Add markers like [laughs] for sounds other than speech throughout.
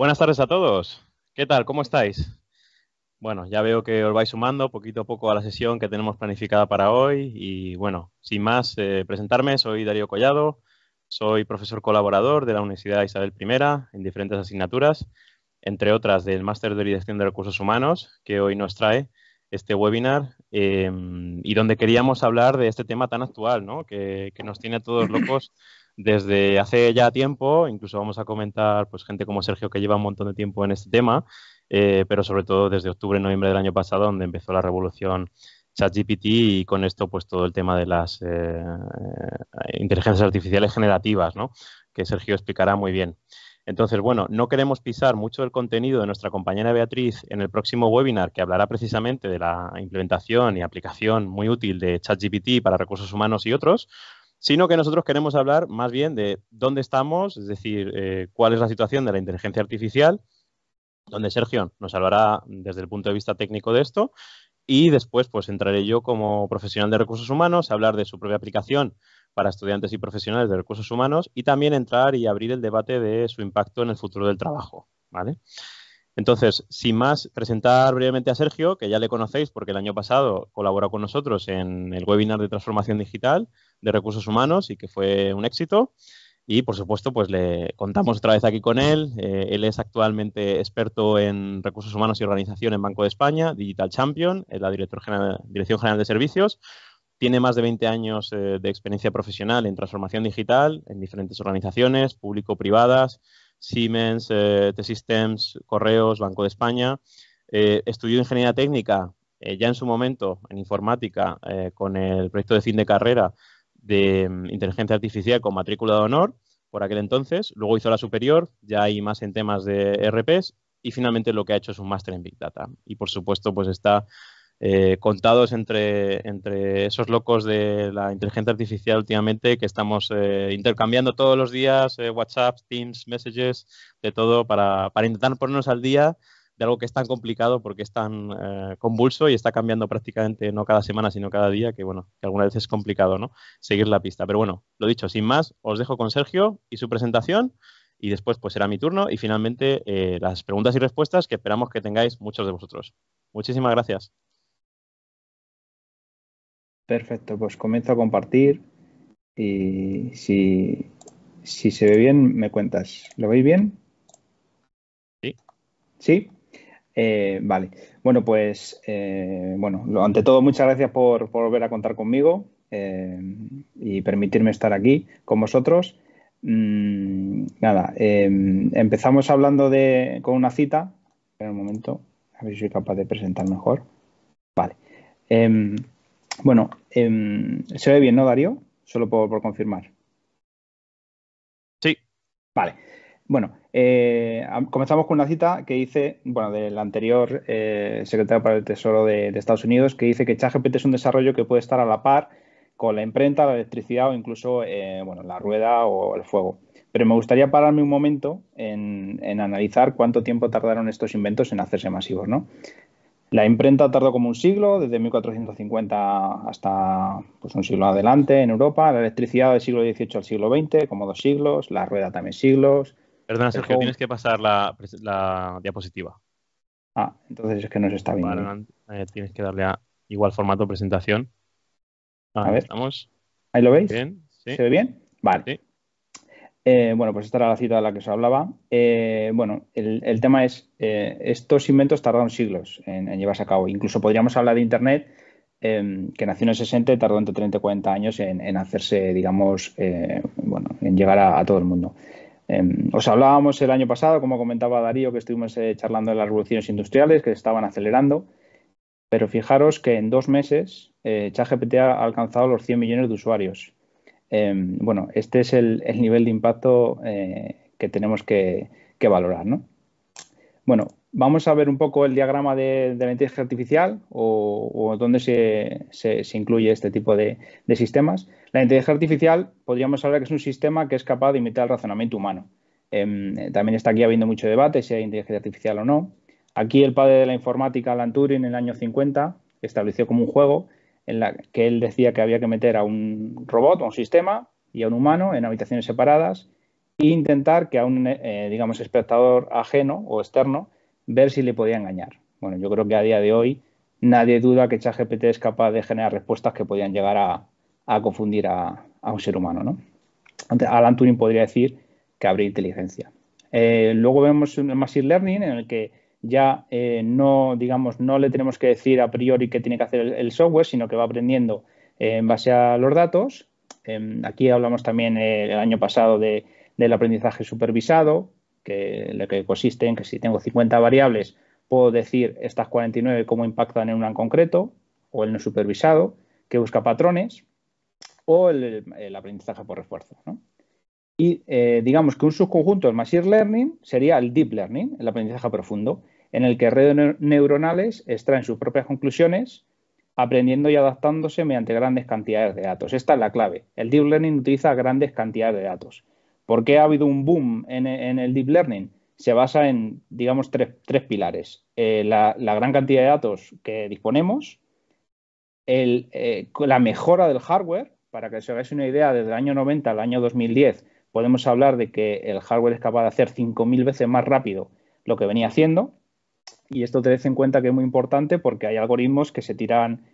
Buenas tardes a todos. ¿Qué tal? ¿Cómo estáis? Bueno, ya veo que os vais sumando poquito a poco a la sesión que tenemos planificada para hoy y bueno, sin más eh, presentarme, soy Darío Collado, soy profesor colaborador de la Universidad Isabel I en diferentes asignaturas, entre otras del Máster de Dirección de Recursos Humanos, que hoy nos trae este webinar eh, y donde queríamos hablar de este tema tan actual, ¿no? que, que nos tiene a todos locos [clears throat] desde hace ya tiempo, incluso vamos a comentar pues gente como Sergio que lleva un montón de tiempo en este tema, eh, pero sobre todo desde octubre, noviembre del año pasado, donde empezó la revolución ChatGPT y con esto pues todo el tema de las eh, eh, inteligencias artificiales generativas, ¿no? que Sergio explicará muy bien. Entonces, bueno, no queremos pisar mucho el contenido de nuestra compañera Beatriz en el próximo webinar que hablará precisamente de la implementación y aplicación muy útil de ChatGPT para recursos humanos y otros, sino que nosotros queremos hablar más bien de dónde estamos, es decir, eh, cuál es la situación de la inteligencia artificial, donde Sergio nos hablará desde el punto de vista técnico de esto y después pues entraré yo como profesional de recursos humanos a hablar de su propia aplicación para estudiantes y profesionales de recursos humanos y también entrar y abrir el debate de su impacto en el futuro del trabajo, ¿vale? Entonces, sin más, presentar brevemente a Sergio, que ya le conocéis porque el año pasado colaboró con nosotros en el webinar de transformación digital de recursos humanos y que fue un éxito. Y por supuesto, pues le contamos otra vez aquí con él. Eh, él es actualmente experto en recursos humanos y organización en Banco de España, Digital Champion, es eh, la Director General, Dirección General de Servicios. Tiene más de 20 años eh, de experiencia profesional en transformación digital en diferentes organizaciones, público-privadas, Siemens, eh, T-Systems, Correos, Banco de España. Eh, estudió ingeniería técnica eh, ya en su momento en informática con el proyecto de fin de carrera de mm, inteligencia artificial con matrícula de honor por aquel entonces. Luego hizo la superior, ya hay más en temas de e RPs y finalmente lo que ha hecho es un máster en Big Data. Y por supuesto, pues está eh, contados entre, entre esos locos de la inteligencia artificial últimamente que estamos eh, intercambiando todos los días eh, WhatsApp, Teams, Messages, de todo para, para, intentar ponernos al día de algo que es tan complicado porque es tan convulso y está cambiando prácticamente no cada semana sino cada día que bueno, que alguna vez es complicado ¿no? seguir la pista. Pero bueno, lo dicho, sin más, os dejo con Sergio y su presentación y después pues será mi turno y finalmente las preguntas y respuestas que esperamos que tengáis muchos de vosotros. Muchísimas gracias. Perfecto, pues comienzo a compartir y si, se ve bien, me cuentas. ¿Lo veis bien? Sí. ¿Sí? Eh, vale. Bueno, pues, eh, bueno, ante todo, muchas gracias por, volver a contar conmigo eh, y permitirme estar aquí con vosotros. Mm, nada, empezamos hablando de, con una cita. Espera un momento, a ver si soy capaz de presentar mejor. Vale. Bueno, em, se ve bien, ¿no, Darío? Solo por, confirmar. Sí. Vale. Bueno, eh, comenzamos con una cita que dice, bueno, del anterior eh, secretario para el Tesoro de, Estados Unidos, que dice que ChatGPT es un desarrollo que puede estar a la par con la imprenta, la electricidad o incluso, eh, bueno, la rueda o el fuego. Pero me gustaría pararme un momento en, en, analizar cuánto tiempo tardaron estos inventos en hacerse masivos, ¿no? La imprenta tardó como un siglo, desde 1450 hasta pues, un siglo adelante en Europa. La electricidad del siglo XVIII al siglo XX, como dos siglos. La rueda también siglos. Perdona, Sergio, tienes que pasar la, diapositiva. Ah, entonces es que no se está viendo. Eh, tienes que darle a igual formato presentación. Ah, a ver, estamos. ¿Ahí lo veis? ¿Se ve bien? Vale. Eh, bueno, pues esta era la cita de la que os hablaba. Eh, bueno, el, tema es, eh, estos inventos tardaron siglos en, llevarse a cabo. Incluso podríamos hablar de Internet, em, que nació en el 60 y tardó entre 30 y 40 años en, hacerse, digamos, en llegar a, todo el mundo. Em, os hablábamos el año pasado, como comentaba Darío, que estuvimos charlando de las revoluciones industriales que estaban acelerando. Pero fijaros que en dos meses ChatGPT ha alcanzado los 100 millones de usuarios. Em, bueno, este es el, nivel de impacto eh, que tenemos que, valorar, ¿no? Bueno, vamos a ver un poco el diagrama de, la inteligencia artificial o, dónde se, incluye este tipo de, sistemas. La inteligencia artificial podríamos hablar que es un sistema que es capaz de imitar el razonamiento humano. Em, también está aquí habiendo mucho debate si hay inteligencia artificial o no. Aquí el padre de la informática, Alan Turing, en el año 50, estableció como un juego en la que él decía que había que meter a un robot, a un sistema y a un humano en habitaciones separadas e intentar que a un, eh, digamos, espectador ajeno o externo ver si le podía engañar. Bueno, yo creo que a día de hoy nadie duda que ChatGPT es capaz de generar respuestas que podían llegar a, confundir a, un ser humano, ¿no? Alan Turing podría decir que habría inteligencia. Eh, luego vemos un machine learning en el que ya eh, no, digamos, no le tenemos que decir a priori qué tiene que hacer el, software, sino que va aprendiendo eh, en base a los datos. Em, aquí hablamos también eh, el año pasado de, del aprendizaje supervisado, que, lo que consiste en que si tengo 50 variables, puedo decir estas 49 cómo impactan en un en concreto, o el no supervisado, que busca patrones, o el, el aprendizaje por refuerzo. Y eh, digamos que un subconjunto del Machine Learning sería el Deep Learning, el aprendizaje profundo, en el que redes neuronales extraen sus propias conclusiones, aprendiendo y adaptándose mediante grandes cantidades de datos. Esta es la clave. El Deep Learning utiliza grandes cantidades de datos. ¿Por qué ha habido un boom en, el Deep Learning? Se basa en, digamos, tres, pilares. Eh, la, gran cantidad de datos que disponemos, el, eh, la mejora del hardware, para que se hagáis una idea, desde el año 90 al año 2010 podemos hablar de que el hardware es capaz de hacer 5.000 veces más rápido lo que venía haciendo. Y esto te en cuenta que es muy importante porque hay algoritmos que se tiran,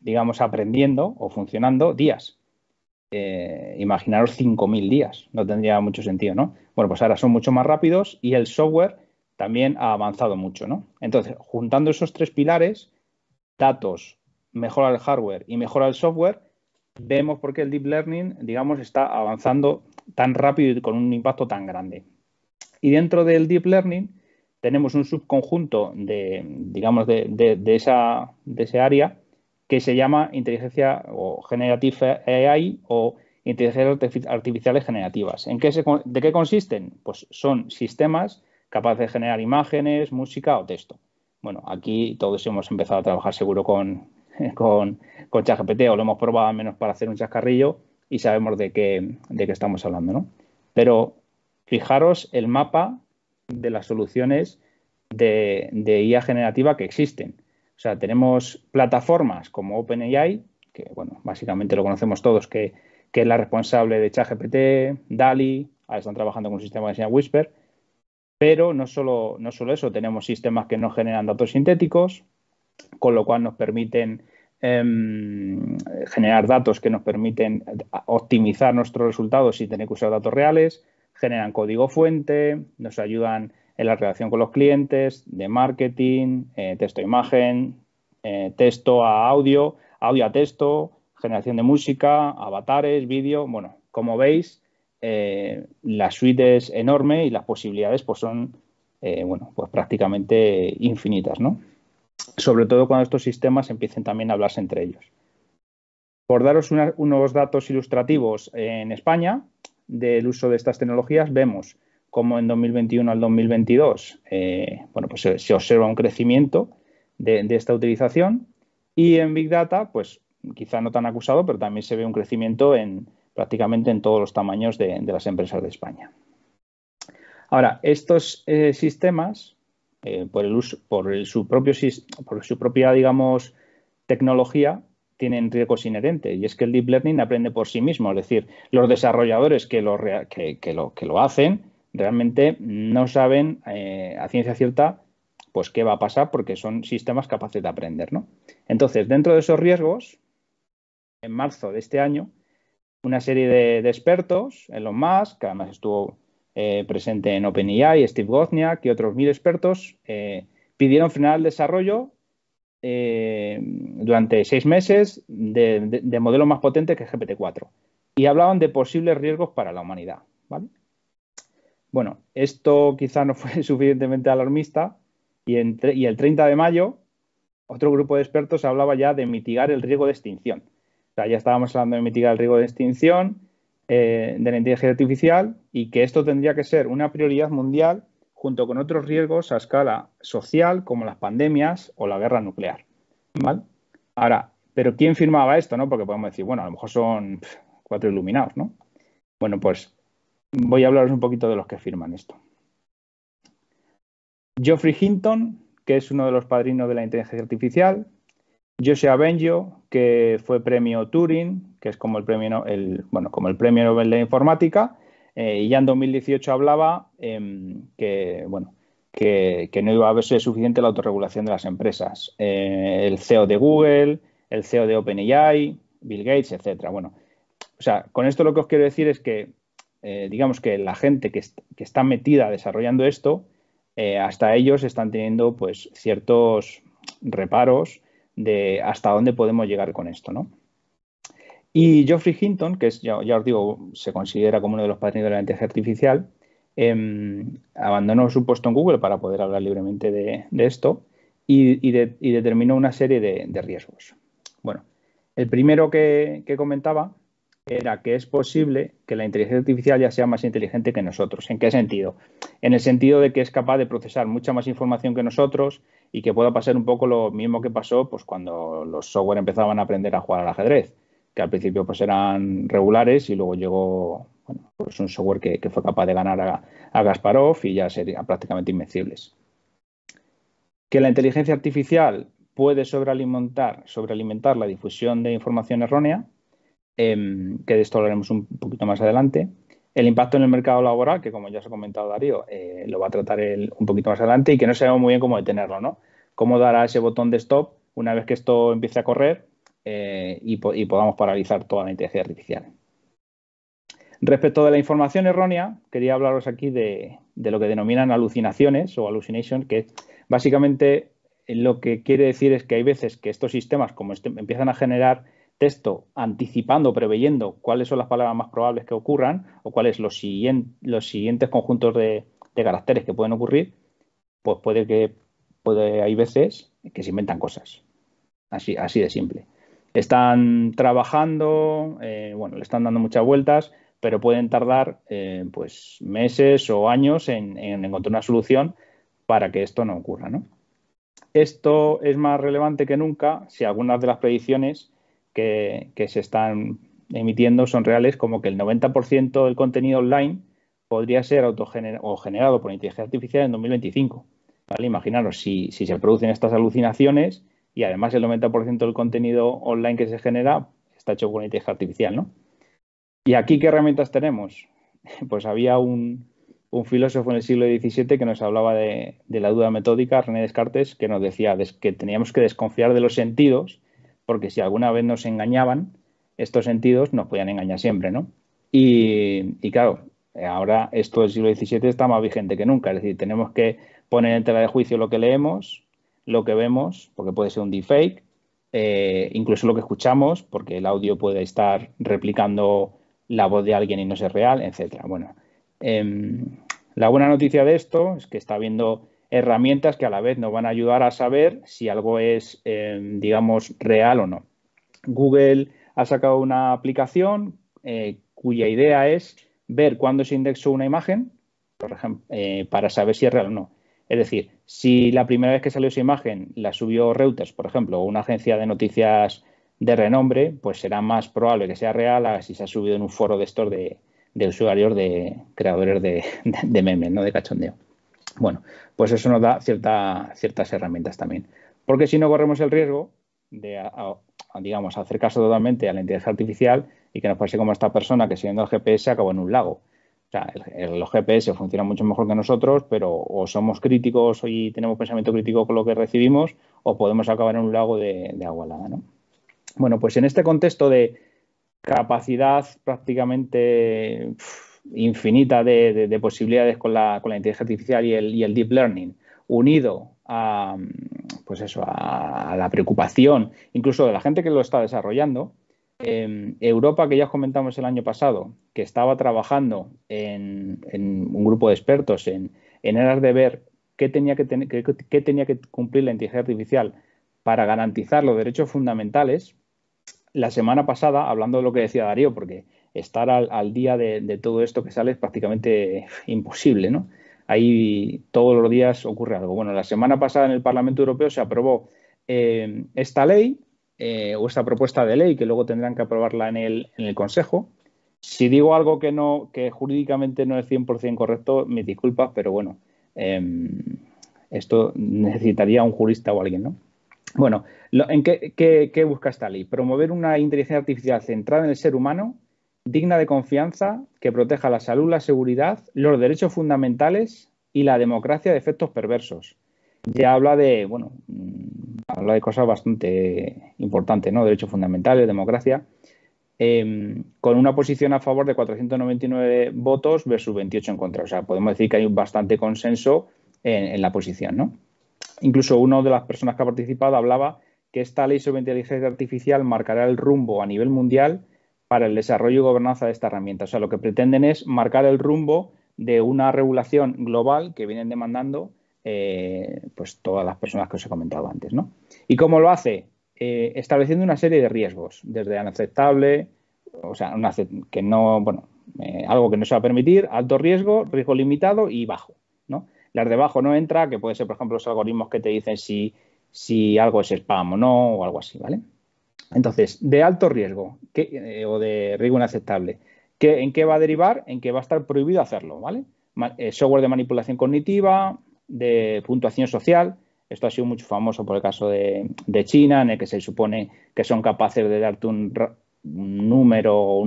digamos, aprendiendo o funcionando días. Eh, imaginaros 5.000 días, no tendría mucho sentido, ¿no? Bueno, pues ahora son mucho más rápidos y el software también ha avanzado mucho, ¿no? Entonces, juntando esos tres pilares, datos, mejora el hardware y mejora el software, vemos por qué el deep learning, digamos, está avanzando tan rápido y con un impacto tan grande. Y dentro del Deep Learning tenemos un subconjunto de, digamos, de, de, esa, área que se llama inteligencia o generative AI o inteligencias artificiales generativas. ¿En qué ¿De qué consisten? Pues son sistemas capaces de generar imágenes, música o texto. Bueno, aquí todos hemos empezado a trabajar seguro con, [laughs] con, con ChatGPT o lo hemos probado al menos para hacer un chascarrillo y sabemos de qué, de qué estamos hablando, ¿no? Pero fijaros el mapa de las soluciones de, de, IA generativa que existen. O sea, tenemos plataformas como OpenAI, que bueno, básicamente lo conocemos todos, que, es la responsable de ChatGPT, DALI, ahora están trabajando con un sistema de se Whisper, pero no solo, no solo eso, tenemos sistemas que no generan datos sintéticos, con lo cual nos permiten Em, generar datos que nos permiten optimizar nuestros resultados sin tener que usar datos reales, generan código fuente, nos ayudan en la relación con los clientes, de marketing, eh, texto a imagen, eh, texto a audio, audio a texto, generación de música, avatares, vídeo. Bueno, como veis, eh, la suite es enorme y las posibilidades pues, son bueno, pues prácticamente infinitas, ¿no? sobre todo cuando estos sistemas empiecen también a hablarse entre ellos. Por daros unos datos ilustrativos, en España, del uso de estas tecnologías, vemos cómo en 2021 al 2022 eh, pues se, observa un crecimiento de, esta utilización y en Big Data, pues quizá no tan acusado, pero también se ve un crecimiento en prácticamente en todos los tamaños de, las empresas de España. Ahora, estos eh, sistemas eh, por, su propio, por su propia, digamos, tecnología, tienen riesgos inherentes. Y es que el deep learning aprende por sí mismo. Es decir, los desarrolladores que lo, que, lo, hacen realmente no saben eh, a ciencia cierta pues qué va a pasar porque son sistemas capaces de aprender. ¿no? Entonces, dentro de esos riesgos, en marzo de este año, una serie de, expertos en los más, que además estuvo eh, presente en OpenAI, Steve Gozniak y otros mil expertos, eh, pidieron frenar el desarrollo eh, durante seis meses de, modelo modelos más potentes que GPT-4 y hablaban de posibles riesgos para la humanidad. Bueno, esto quizá no fue [laughs] suficientemente alarmista y, entre, y el 30 de mayo otro grupo de expertos hablaba ya de mitigar el riesgo de extinción. O sea, ya estábamos hablando de mitigar el riesgo de extinción eh, de la inteligencia artificial y que esto tendría que ser una prioridad mundial junto con otros riesgos a escala social como las pandemias o la guerra nuclear. Ahora, pero ¿quién firmaba esto? No? Porque podemos decir, bueno, a lo mejor son cuatro iluminados, ¿no? Bueno, pues voy a hablaros un poquito de los que firman esto. Geoffrey Hinton, que es uno de los padrinos de la inteligencia artificial, José Benjo, que fue premio Turing, que es como el premio, el, bueno, como el premio Nobel de Informática, eh, y ya en 2018 hablaba em, que, bueno, que, no iba a verse suficiente la autorregulación de las empresas. Eh, el CEO de Google, el CEO de OpenAI, Bill Gates, etcétera. Bueno, o sea, con esto lo que os quiero decir es que, eh, digamos que la gente que, que está metida desarrollando esto, hasta ellos están teniendo pues ciertos reparos de hasta dónde podemos llegar con esto, ¿no? Y Geoffrey Hinton, que es, ya, os digo, se considera como uno de los padres de la inteligencia artificial, em, abandonó su puesto en Google para poder hablar libremente de, esto y, determinó una serie de, riesgos. Bueno, el primero que, que, comentaba era que es posible que la inteligencia artificial ya sea más inteligente que nosotros. ¿En qué sentido? En el sentido de que es capaz de procesar mucha más información que nosotros, y que pueda pasar un poco lo mismo que pasó pues, cuando los software empezaban a aprender a jugar al ajedrez, que al principio pues, eran regulares y luego llegó pues, un software que, fue capaz de ganar a, a Gasparov y ya serían prácticamente invencibles. Que la inteligencia artificial puede sobrealimentar, sobrealimentar la difusión de información errónea, em, que de esto hablaremos un poquito más adelante, el impacto en el mercado laboral, que como ya os ha comentado Darío, eh, lo va a tratar él un poquito más adelante y que no sabemos muy bien cómo detenerlo, ¿no? Cómo dará ese botón de stop una vez que esto empiece a correr eh, y, podamos paralizar toda la inteligencia artificial. Respecto de la información errónea, quería hablaros aquí de, lo que denominan alucinaciones o hallucinations, que básicamente lo que quiere decir es que hay veces que estos sistemas, como este, empiezan a generar texto anticipando, preveyendo cuáles son las palabras más probables que ocurran o cuáles los, los siguientes conjuntos de, caracteres que pueden ocurrir, pues puede que puede, hay veces que se inventan cosas. Así, así de simple. Están trabajando, eh, bueno, le están dando muchas vueltas, pero pueden tardar eh, pues meses o años en, encontrar una solución para que esto no ocurra, ¿no? Esto es más relevante que nunca si algunas de las predicciones que, se están emitiendo son reales, como que el 90% del contenido online podría ser autogenerado o generado por inteligencia artificial en 2025. ¿vale? Imaginaros, si, se producen estas alucinaciones y además el 90% del contenido online que se genera está hecho por inteligencia artificial, ¿no? ¿Y aquí qué herramientas tenemos? [laughs] Pues había un, un filósofo en el siglo XVII que nos hablaba de, la duda metódica, René Descartes, que nos decía que teníamos que desconfiar de los sentidos porque si alguna vez nos engañaban, estos sentidos nos podían engañar siempre, ¿no? Y, claro, ahora esto del siglo XVII está más vigente que nunca, es decir, tenemos que poner en tela de juicio lo que leemos, lo que vemos, porque puede ser un deepfake, eh, incluso lo que escuchamos, porque el audio puede estar replicando la voz de alguien y no ser real, etcétera. Bueno, em, la buena noticia de esto es que está habiendo herramientas que a la vez nos van a ayudar a saber si algo es, em, digamos, real o no. Google ha sacado una aplicación eh, cuya idea es ver cuándo se indexó una imagen, eh, para saber si es real o no. Es decir, si la primera vez que salió esa imagen la subió Reuters, por ejemplo, o una agencia de noticias de renombre, pues será más probable que sea real a si se ha subido en un foro de estos de, usuarios, de creadores [laughs] de, de memes, ¿no? de cachondeo. Bueno, pues eso nos da cierta, ciertas herramientas también. Porque si no corremos el riesgo de, digamos, hacer caso totalmente a la inteligencia artificial y que nos pase como esta persona que siguiendo el GPS acabó en un lago. O sea, los GPS funcionan mucho mejor que nosotros, pero o somos críticos y tenemos pensamiento crítico con lo que recibimos, o podemos acabar en un lago de, agua helada, ¿no? Bueno, pues en este contexto de capacidad prácticamente infinita de, posibilidades con la, inteligencia artificial y el, deep learning, unido a, pues eso, a, la preocupación, incluso de la gente que lo está desarrollando. Em, Europa, que ya os comentamos el año pasado, que estaba trabajando en, un grupo de expertos en, en de ver qué tenía que, qué tenía que cumplir la inteligencia artificial para garantizar los derechos fundamentales, la semana pasada, hablando de lo que decía Darío, porque estar al, día de, todo esto que sale es prácticamente imposible, ¿no? Ahí todos los días ocurre algo. Bueno, la semana pasada en el Parlamento Europeo se aprobó eh, esta ley eh, o esta propuesta de ley que luego tendrán que aprobarla en el, en el Consejo. Si digo algo que no, que jurídicamente no es 100% correcto, mis disculpas, pero bueno, em, esto necesitaría un jurista o alguien, ¿no? Bueno, ¿en qué busca esta ley? Promover una inteligencia artificial centrada en el ser humano digna de confianza que proteja la salud, la seguridad, los derechos fundamentales y la democracia de efectos perversos. Ya habla de, bueno, mm, habla de cosas bastante importantes, ¿no? Derechos fundamentales, democracia, em, con una posición a favor de 499 votos versus 28 en contra. O sea, podemos decir que hay bastante consenso en, en la posición, ¿no? Incluso uno de las personas que ha participado hablaba que esta ley sobre inteligencia artificial marcará el rumbo a nivel mundial para el desarrollo y gobernanza de esta herramienta. O sea, lo que pretenden es marcar el rumbo de una regulación global que vienen demandando eh, pues todas las personas que os he comentado antes. ¿no? ¿Y cómo lo hace? Eh, estableciendo una serie de riesgos, desde inaceptable, o sea, que no, bueno, eh, algo que no se va a permitir, alto riesgo, riesgo limitado y bajo. ¿no? Las de bajo no entra, que pueden ser, por ejemplo, los algoritmos que te dicen si, si algo es spam o no, o algo así, ¿vale? Entonces, de alto riesgo eh, o de riesgo inaceptable, ¿en qué va a derivar? En que va a estar prohibido hacerlo, ¿vale? Eh, software de manipulación cognitiva, de puntuación social. Esto ha sido mucho famoso por el caso de, China, en el que se supone que son capaces de darte un, número o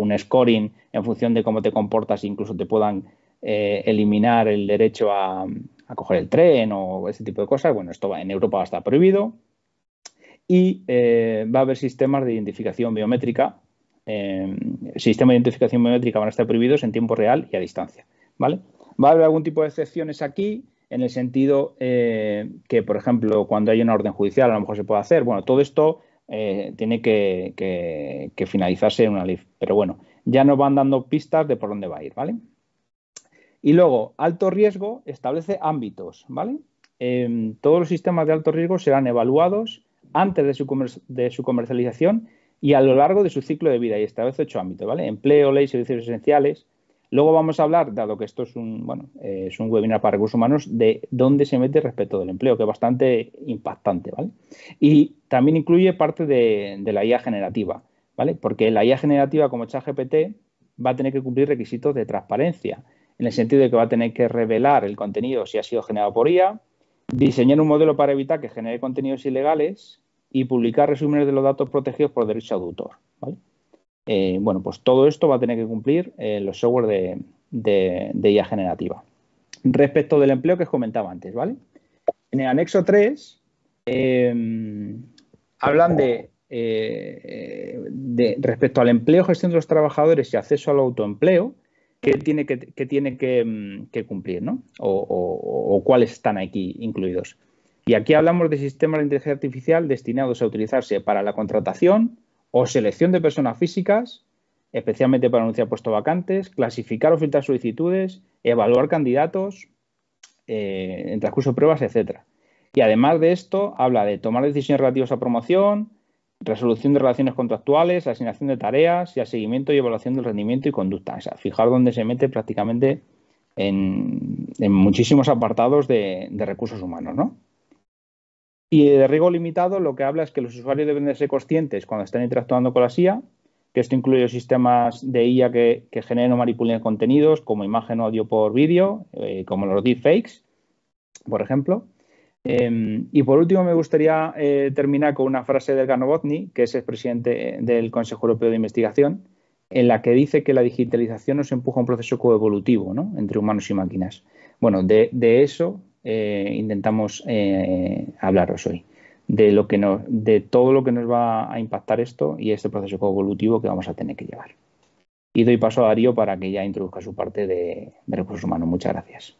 un, scoring en función de cómo te comportas, incluso te puedan eh, eliminar el derecho a, a coger el tren o ese tipo de cosas. Bueno, esto en Europa va a estar prohibido y eh, va a haber sistemas de identificación biométrica. Eh, sistemas de identificación biométrica van a estar prohibidos en tiempo real y a distancia. ¿vale? Va a haber algún tipo de excepciones aquí, en el sentido eh, que, por ejemplo, cuando hay una orden judicial, a lo mejor se puede hacer. Bueno, todo esto eh, tiene que, finalizarse en una ley. Pero bueno, ya nos van dando pistas de por dónde va a ir, ¿vale? Y luego, alto riesgo establece ámbitos, ¿vale? todos los sistemas de alto riesgo serán evaluados antes de su, comercialización y a lo largo de su ciclo de vida. Y esta vez ocho ámbitos, ¿vale? Empleo, ley, servicios esenciales. Luego vamos a hablar, dado que esto es un, bueno, eh, es un webinar para recursos humanos, de dónde se mete respecto del empleo, que es bastante impactante, ¿vale? Y también incluye parte de, la IA generativa, ¿vale? Porque la IA generativa, como ChatGPT, va a tener que cumplir requisitos de transparencia, en el sentido de que va a tener que revelar el contenido si ha sido generado por IA, diseñar un modelo para evitar que genere contenidos ilegales y publicar resúmenes de los datos protegidos por derecho de autor. ¿vale? Eh, bueno, pues todo esto va a tener que cumplir eh, los software de, IA generativa. Respecto del empleo que os comentaba antes, ¿vale? En el anexo 3 em, hablan eh, de, respecto al empleo, gestión de los trabajadores y acceso al autoempleo, qué tiene que, tiene mm, que, cumplir, ¿no? o cuáles están aquí incluidos. Y aquí hablamos de sistemas de inteligencia artificial destinados a utilizarse para la contratación o selección de personas físicas, especialmente para anunciar puestos vacantes, clasificar o filtrar solicitudes, evaluar candidatos eh, en transcurso de pruebas, etcétera. Y además de esto, habla de tomar decisiones relativas a promoción, resolución de relaciones contractuales, asignación de tareas y al seguimiento y evaluación del rendimiento y conducta. O sea, fijar dónde se mete prácticamente en, muchísimos apartados de, de, recursos humanos, ¿no? Y de riesgo limitado lo que habla es que los usuarios deben de ser conscientes cuando están interactuando con la CIA, que esto incluye sistemas de IA que, generen o manipulen contenidos como imagen o audio por vídeo, eh, como los deepfakes, por ejemplo. Em, y por último, me gustaría eh, terminar con una frase del Ganobotny, que es el presidente del Consejo Europeo de Investigación, en la que dice que la digitalización nos empuja a un proceso coevolutivo ¿no? entre humanos y máquinas. Bueno, de eso eh, intentamos eh, hablaros hoy. De, lo que nos, de todo lo que nos va a impactar esto y este proceso evolutivo que vamos a tener que llevar. Y doy paso a Darío para que ya introduzca su parte de, recursos humanos. Muchas gracias.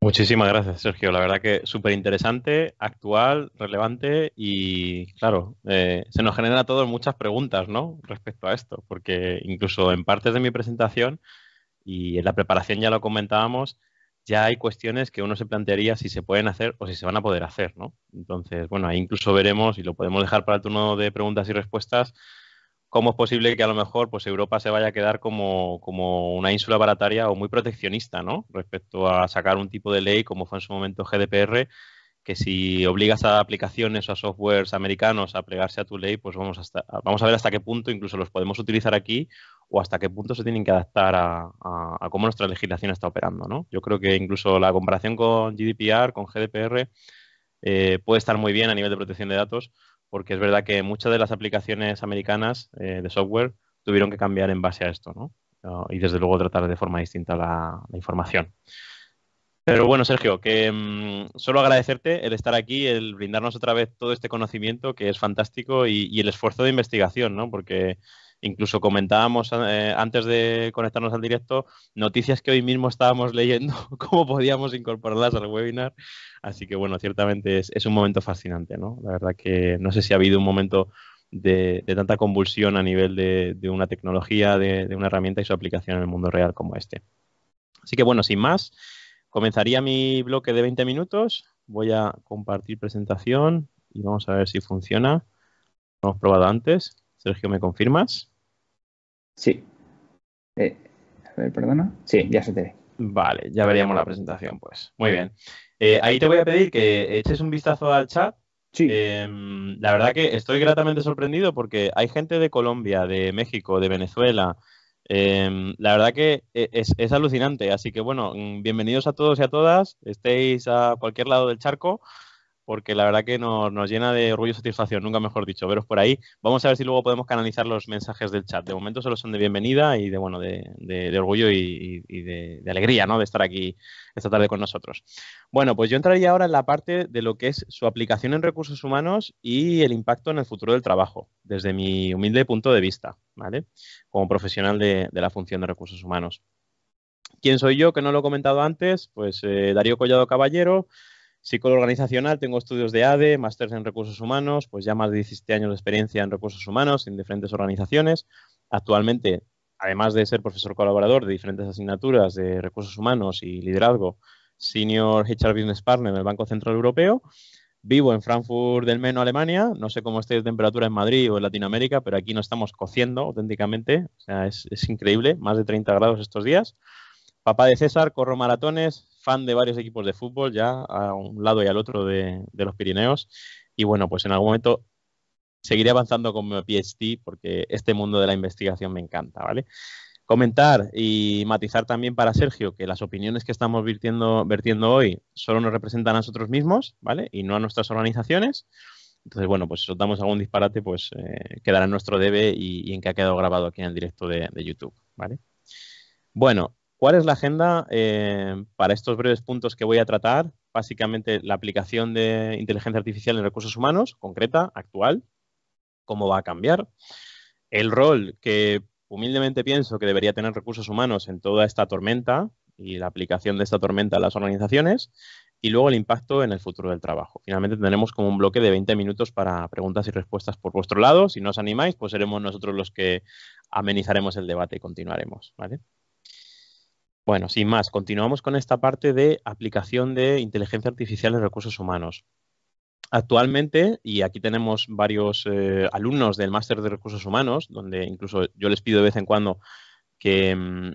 Muchísimas gracias, Sergio. La verdad que súper interesante, actual, relevante y, claro, eh, se nos generan a todos muchas preguntas, ¿no? Respecto a esto, porque incluso en partes de mi presentación y en la preparación ya lo comentábamos, ya hay cuestiones que uno se plantearía si se pueden hacer o si se van a poder hacer, ¿no? Entonces, bueno, ahí incluso veremos, y lo podemos dejar para el turno de preguntas y respuestas, cómo es posible que a lo mejor pues Europa se vaya a quedar como, como una ínsula barataria o muy proteccionista, ¿no? Respecto a sacar un tipo de ley como fue en su momento GDPR, que si obligas a aplicaciones o a softwares americanos a plegarse a tu ley, pues vamos, vamos a ver hasta qué punto incluso los podemos utilizar aquí o hasta qué punto se tienen que adaptar a, cómo nuestra legislación está operando. Yo creo que incluso la comparación con GDPR, con GDPR, eh, puede estar muy bien a nivel de protección de datos, porque es verdad que muchas de las aplicaciones americanas eh, de software tuvieron que cambiar en base a esto, ¿no? Ah, y desde luego tratar de forma distinta la información. Pero bueno, Sergio, que mm, solo agradecerte el estar aquí, el brindarnos otra vez todo este conocimiento que es fantástico y, el esfuerzo de investigación, ¿no? Porque incluso comentábamos eh, antes de conectarnos al directo noticias que hoy mismo estábamos [laughs] leyendo, cómo podíamos incorporarlas al webinar. Así que bueno, ciertamente es, un momento fascinante, ¿no? La verdad que no sé si ha habido un momento de, tanta convulsión a nivel de, una tecnología, de, de, una herramienta y su aplicación en el mundo real como este. Así que bueno, sin más, Comenzaría mi bloque de 20 minutos. Voy a compartir presentación y vamos a ver si funciona. Lo hemos probado antes. Sergio, ¿me confirmas? Sí. Eh, a ver, perdona. Sí, ya se te ve. Vale, ya veríamos la presentación, pues. Muy bien. Eh, ahí te voy a pedir que eches un vistazo al chat. Sí. Em, la verdad que estoy gratamente sorprendido porque hay gente de Colombia, de México, de Venezuela, Em, la verdad que e-, es, es, alucinante, así que bueno, mm, bienvenidos a todos y a todas, estéis a cualquier lado del charco porque la verdad que nos, nos, llena de orgullo y satisfacción, nunca mejor dicho, veros por ahí. Vamos a ver si luego podemos canalizar los mensajes del chat. De momento solo son de bienvenida y de bueno, de, orgullo y, de, alegría, ¿no? De estar aquí esta tarde con nosotros. Bueno, pues yo entraría ahora en la parte de lo que es su aplicación en recursos humanos y el impacto en el futuro del trabajo, desde mi humilde punto de vista, ¿vale? Como profesional de la función de recursos humanos. ¿Quién soy yo? Que no lo he comentado antes, pues eh, Darío Collado Caballero, Psicólogo organizacional, tengo estudios de ADE, máster en recursos humanos, pues ya más de 17 años de experiencia en recursos humanos en diferentes organizaciones. Actualmente, además de ser profesor colaborador de diferentes asignaturas de recursos humanos y liderazgo, Senior HR Business Partner en el Banco Central Europeo. Vivo en Frankfurt del Meno, Alemania. No sé cómo esté de temperatura en Madrid o en Latinoamérica, pero aquí no estamos cociendo auténticamente. O sea, es, es increíble, más de 30 grados estos días. Papá de César, corro maratones, fan de varios equipos de fútbol, ya a un lado y al otro de, los Pirineos. Y bueno, pues en algún momento seguiré avanzando con mi PhD porque este mundo de la investigación me encanta, ¿vale? Comentar y matizar también para Sergio que las opiniones que estamos vertiendo, hoy solo nos representan a nosotros mismos, ¿vale? Y no a nuestras organizaciones. Entonces, bueno, pues si soltamos algún disparate, pues eh, quedará en nuestro debe y, en que ha quedado grabado aquí en el directo de, de YouTube, ¿vale? Bueno, ¿Cuál es la agenda eh, para estos breves puntos que voy a tratar? Básicamente la aplicación de inteligencia artificial en recursos humanos, concreta, actual, cómo va a cambiar, el rol que humildemente pienso que debería tener recursos humanos en toda esta tormenta y la aplicación de esta tormenta a las organizaciones y luego el impacto en el futuro del trabajo. Finalmente tendremos como un bloque de 20 minutos para preguntas y respuestas por vuestro lado. Si no os animáis, pues seremos nosotros los que amenizaremos el debate y continuaremos. ¿vale? Bueno, sin más, continuamos con esta parte de aplicación de inteligencia artificial en recursos humanos. Actualmente, y aquí tenemos varios eh, alumnos del máster de recursos humanos, donde incluso yo les pido de vez en cuando que mm,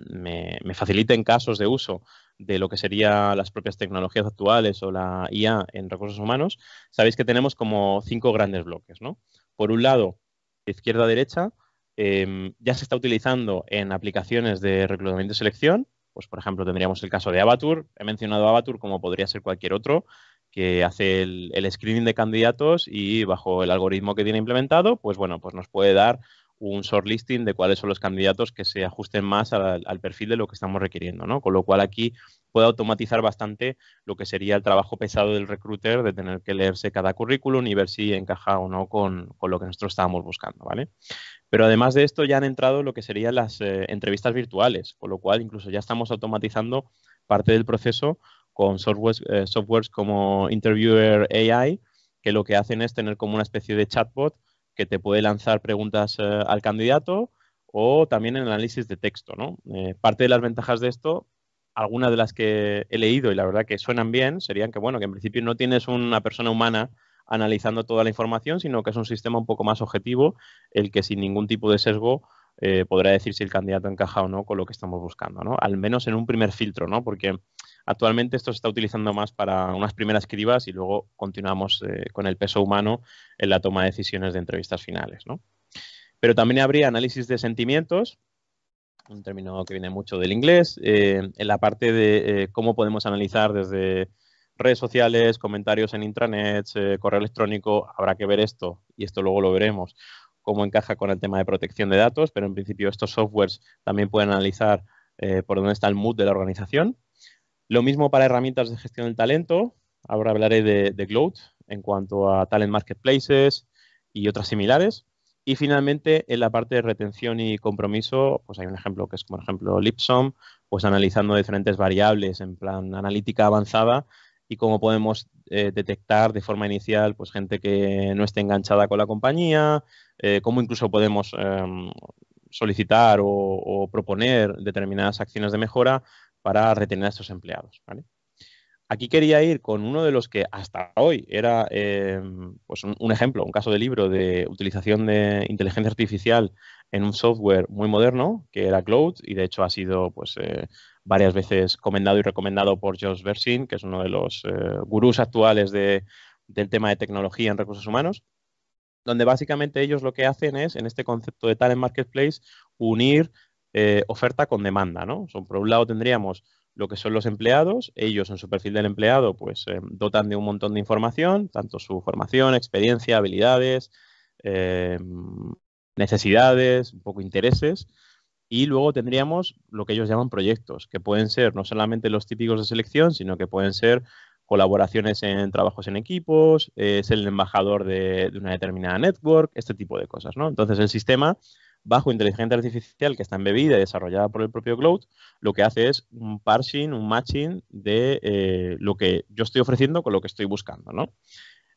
me, faciliten casos de uso de lo que serían las propias tecnologías actuales o la IA en recursos humanos, sabéis que tenemos como cinco grandes bloques. ¿no? Por un lado, izquierda a derecha, em, ya se está utilizando en aplicaciones de reclutamiento y selección, pues por ejemplo tendríamos el caso de Avatur. He mencionado Avatur como podría ser cualquier otro, que hace el, screening de candidatos y bajo el algoritmo que tiene implementado, pues bueno, pues nos puede dar un shortlisting de cuáles son los candidatos que se ajusten más al, perfil de lo que estamos requiriendo, ¿no? Con lo cual aquí puede automatizar bastante lo que sería el trabajo pesado del recruiter de tener que leerse cada currículum y ver si encaja o no con, con lo que nosotros estábamos buscando, ¿vale? Pero además de esto ya han entrado lo que serían las eh, entrevistas virtuales, con lo cual incluso ya estamos automatizando parte del proceso con softwares eh, como Interviewer AI, que lo que hacen es tener como una especie de chatbot que te puede lanzar preguntas eh, al candidato o también el análisis de texto. ¿no? parte de las ventajas de esto, algunas de las que he leído y la verdad que suenan bien, serían que, bueno, que en principio no tienes una persona humana analizando toda la información, sino que es un sistema un poco más objetivo, el que sin ningún tipo de sesgo eh, podrá decir si el candidato encaja o no con lo que estamos buscando, ¿no? Al menos en un primer filtro, ¿no? Porque actualmente esto se está utilizando más para unas primeras cribas y luego continuamos eh, con el peso humano en la toma de decisiones de entrevistas finales, ¿no? Pero también habría análisis de sentimientos, un término que viene mucho del inglés, eh, en la parte de cómo podemos analizar desde redes sociales, comentarios en intranet, eh, correo electrónico, habrá que ver esto y esto luego lo veremos cómo encaja con el tema de protección de datos, pero en principio estos softwares también pueden analizar eh, por dónde está el mood de la organización. Lo mismo para herramientas de gestión del talento, ahora hablaré de, de Gloat en cuanto a talent marketplaces y otras similares. Y finalmente, en la parte de retención y compromiso, pues hay un ejemplo que es, por ejemplo, Lipsom, pues analizando diferentes variables en plan analítica avanzada y cómo podemos eh, detectar de forma inicial pues gente que no esté enganchada con la compañía, eh, cómo incluso podemos em, solicitar o, proponer determinadas acciones de mejora para retener a estos empleados. Aquí quería ir con uno de los que hasta hoy era em, pues un, ejemplo, un caso de libro de utilización de inteligencia artificial en un software muy moderno que era Cloud y de hecho ha sido pues eh, varias veces comendado y recomendado por Josh Bersin, que es uno de los eh, gurús actuales del tema de tecnología en recursos humanos, donde básicamente ellos lo que hacen es, en este concepto de talent marketplace, unir eh, oferta con demanda, por un lado tendríamos lo que son los empleados. Ellos en su perfil del empleado pues dotan de un montón de información, tanto su formación, experiencia, habilidades, eh, necesidades, un poco intereses. Y luego tendríamos lo que ellos llaman proyectos, que pueden ser no solamente los típicos de selección, sino que pueden ser colaboraciones en trabajos en equipos, eh, ser el embajador de, una determinada network, este tipo de cosas, ¿no? Entonces el sistema bajo inteligencia artificial que está embebida y desarrollada por el propio Cloud, lo que hace es un parsing, un matching de eh, lo que yo estoy ofreciendo con lo que estoy buscando, ¿no?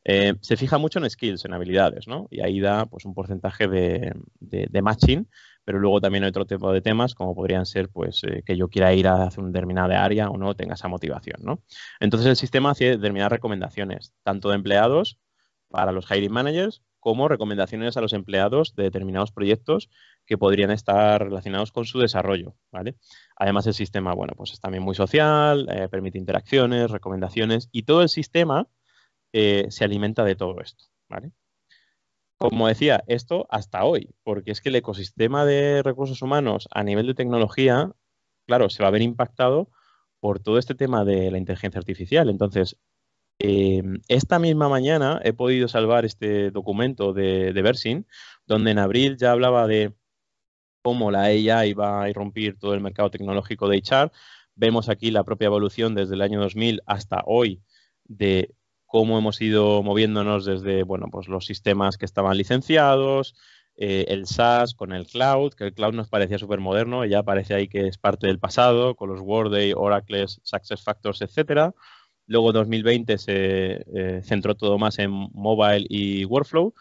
Eh, se fija mucho en skills, en habilidades, ¿no? Y ahí da pues, un porcentaje de, matching, pero luego también hay otro tipo de temas, como podrían ser pues, eh, que yo quiera ir a hacer una determinada área o no tenga esa motivación, ¿no? Entonces el sistema hace determinadas recomendaciones, tanto de empleados para los hiring managers como recomendaciones a los empleados de determinados proyectos que podrían estar relacionados con su desarrollo, ¿vale? Además el sistema, bueno, pues es también muy social, eh, permite interacciones, recomendaciones y todo el sistema eh, se alimenta de todo esto. ¿vale? Como decía, esto hasta hoy, porque es que el ecosistema de recursos humanos a nivel de tecnología, claro, se va a ver impactado por todo este tema de la inteligencia artificial. Entonces, eh, esta misma mañana he podido salvar este documento de, de donde en abril ya hablaba de cómo la AI va a irrumpir todo el mercado tecnológico de HR. Vemos aquí la propia evolución desde el año 2000 hasta hoy de cómo hemos ido moviéndonos desde bueno, pues los sistemas que estaban licenciados, eh, el SaaS con el cloud, que el cloud nos parecía súper moderno, ya parece ahí que es parte del pasado, con los Oracles, Oracle, SuccessFactors, etc. Luego 2020 se eh, centró todo más en mobile y workflow.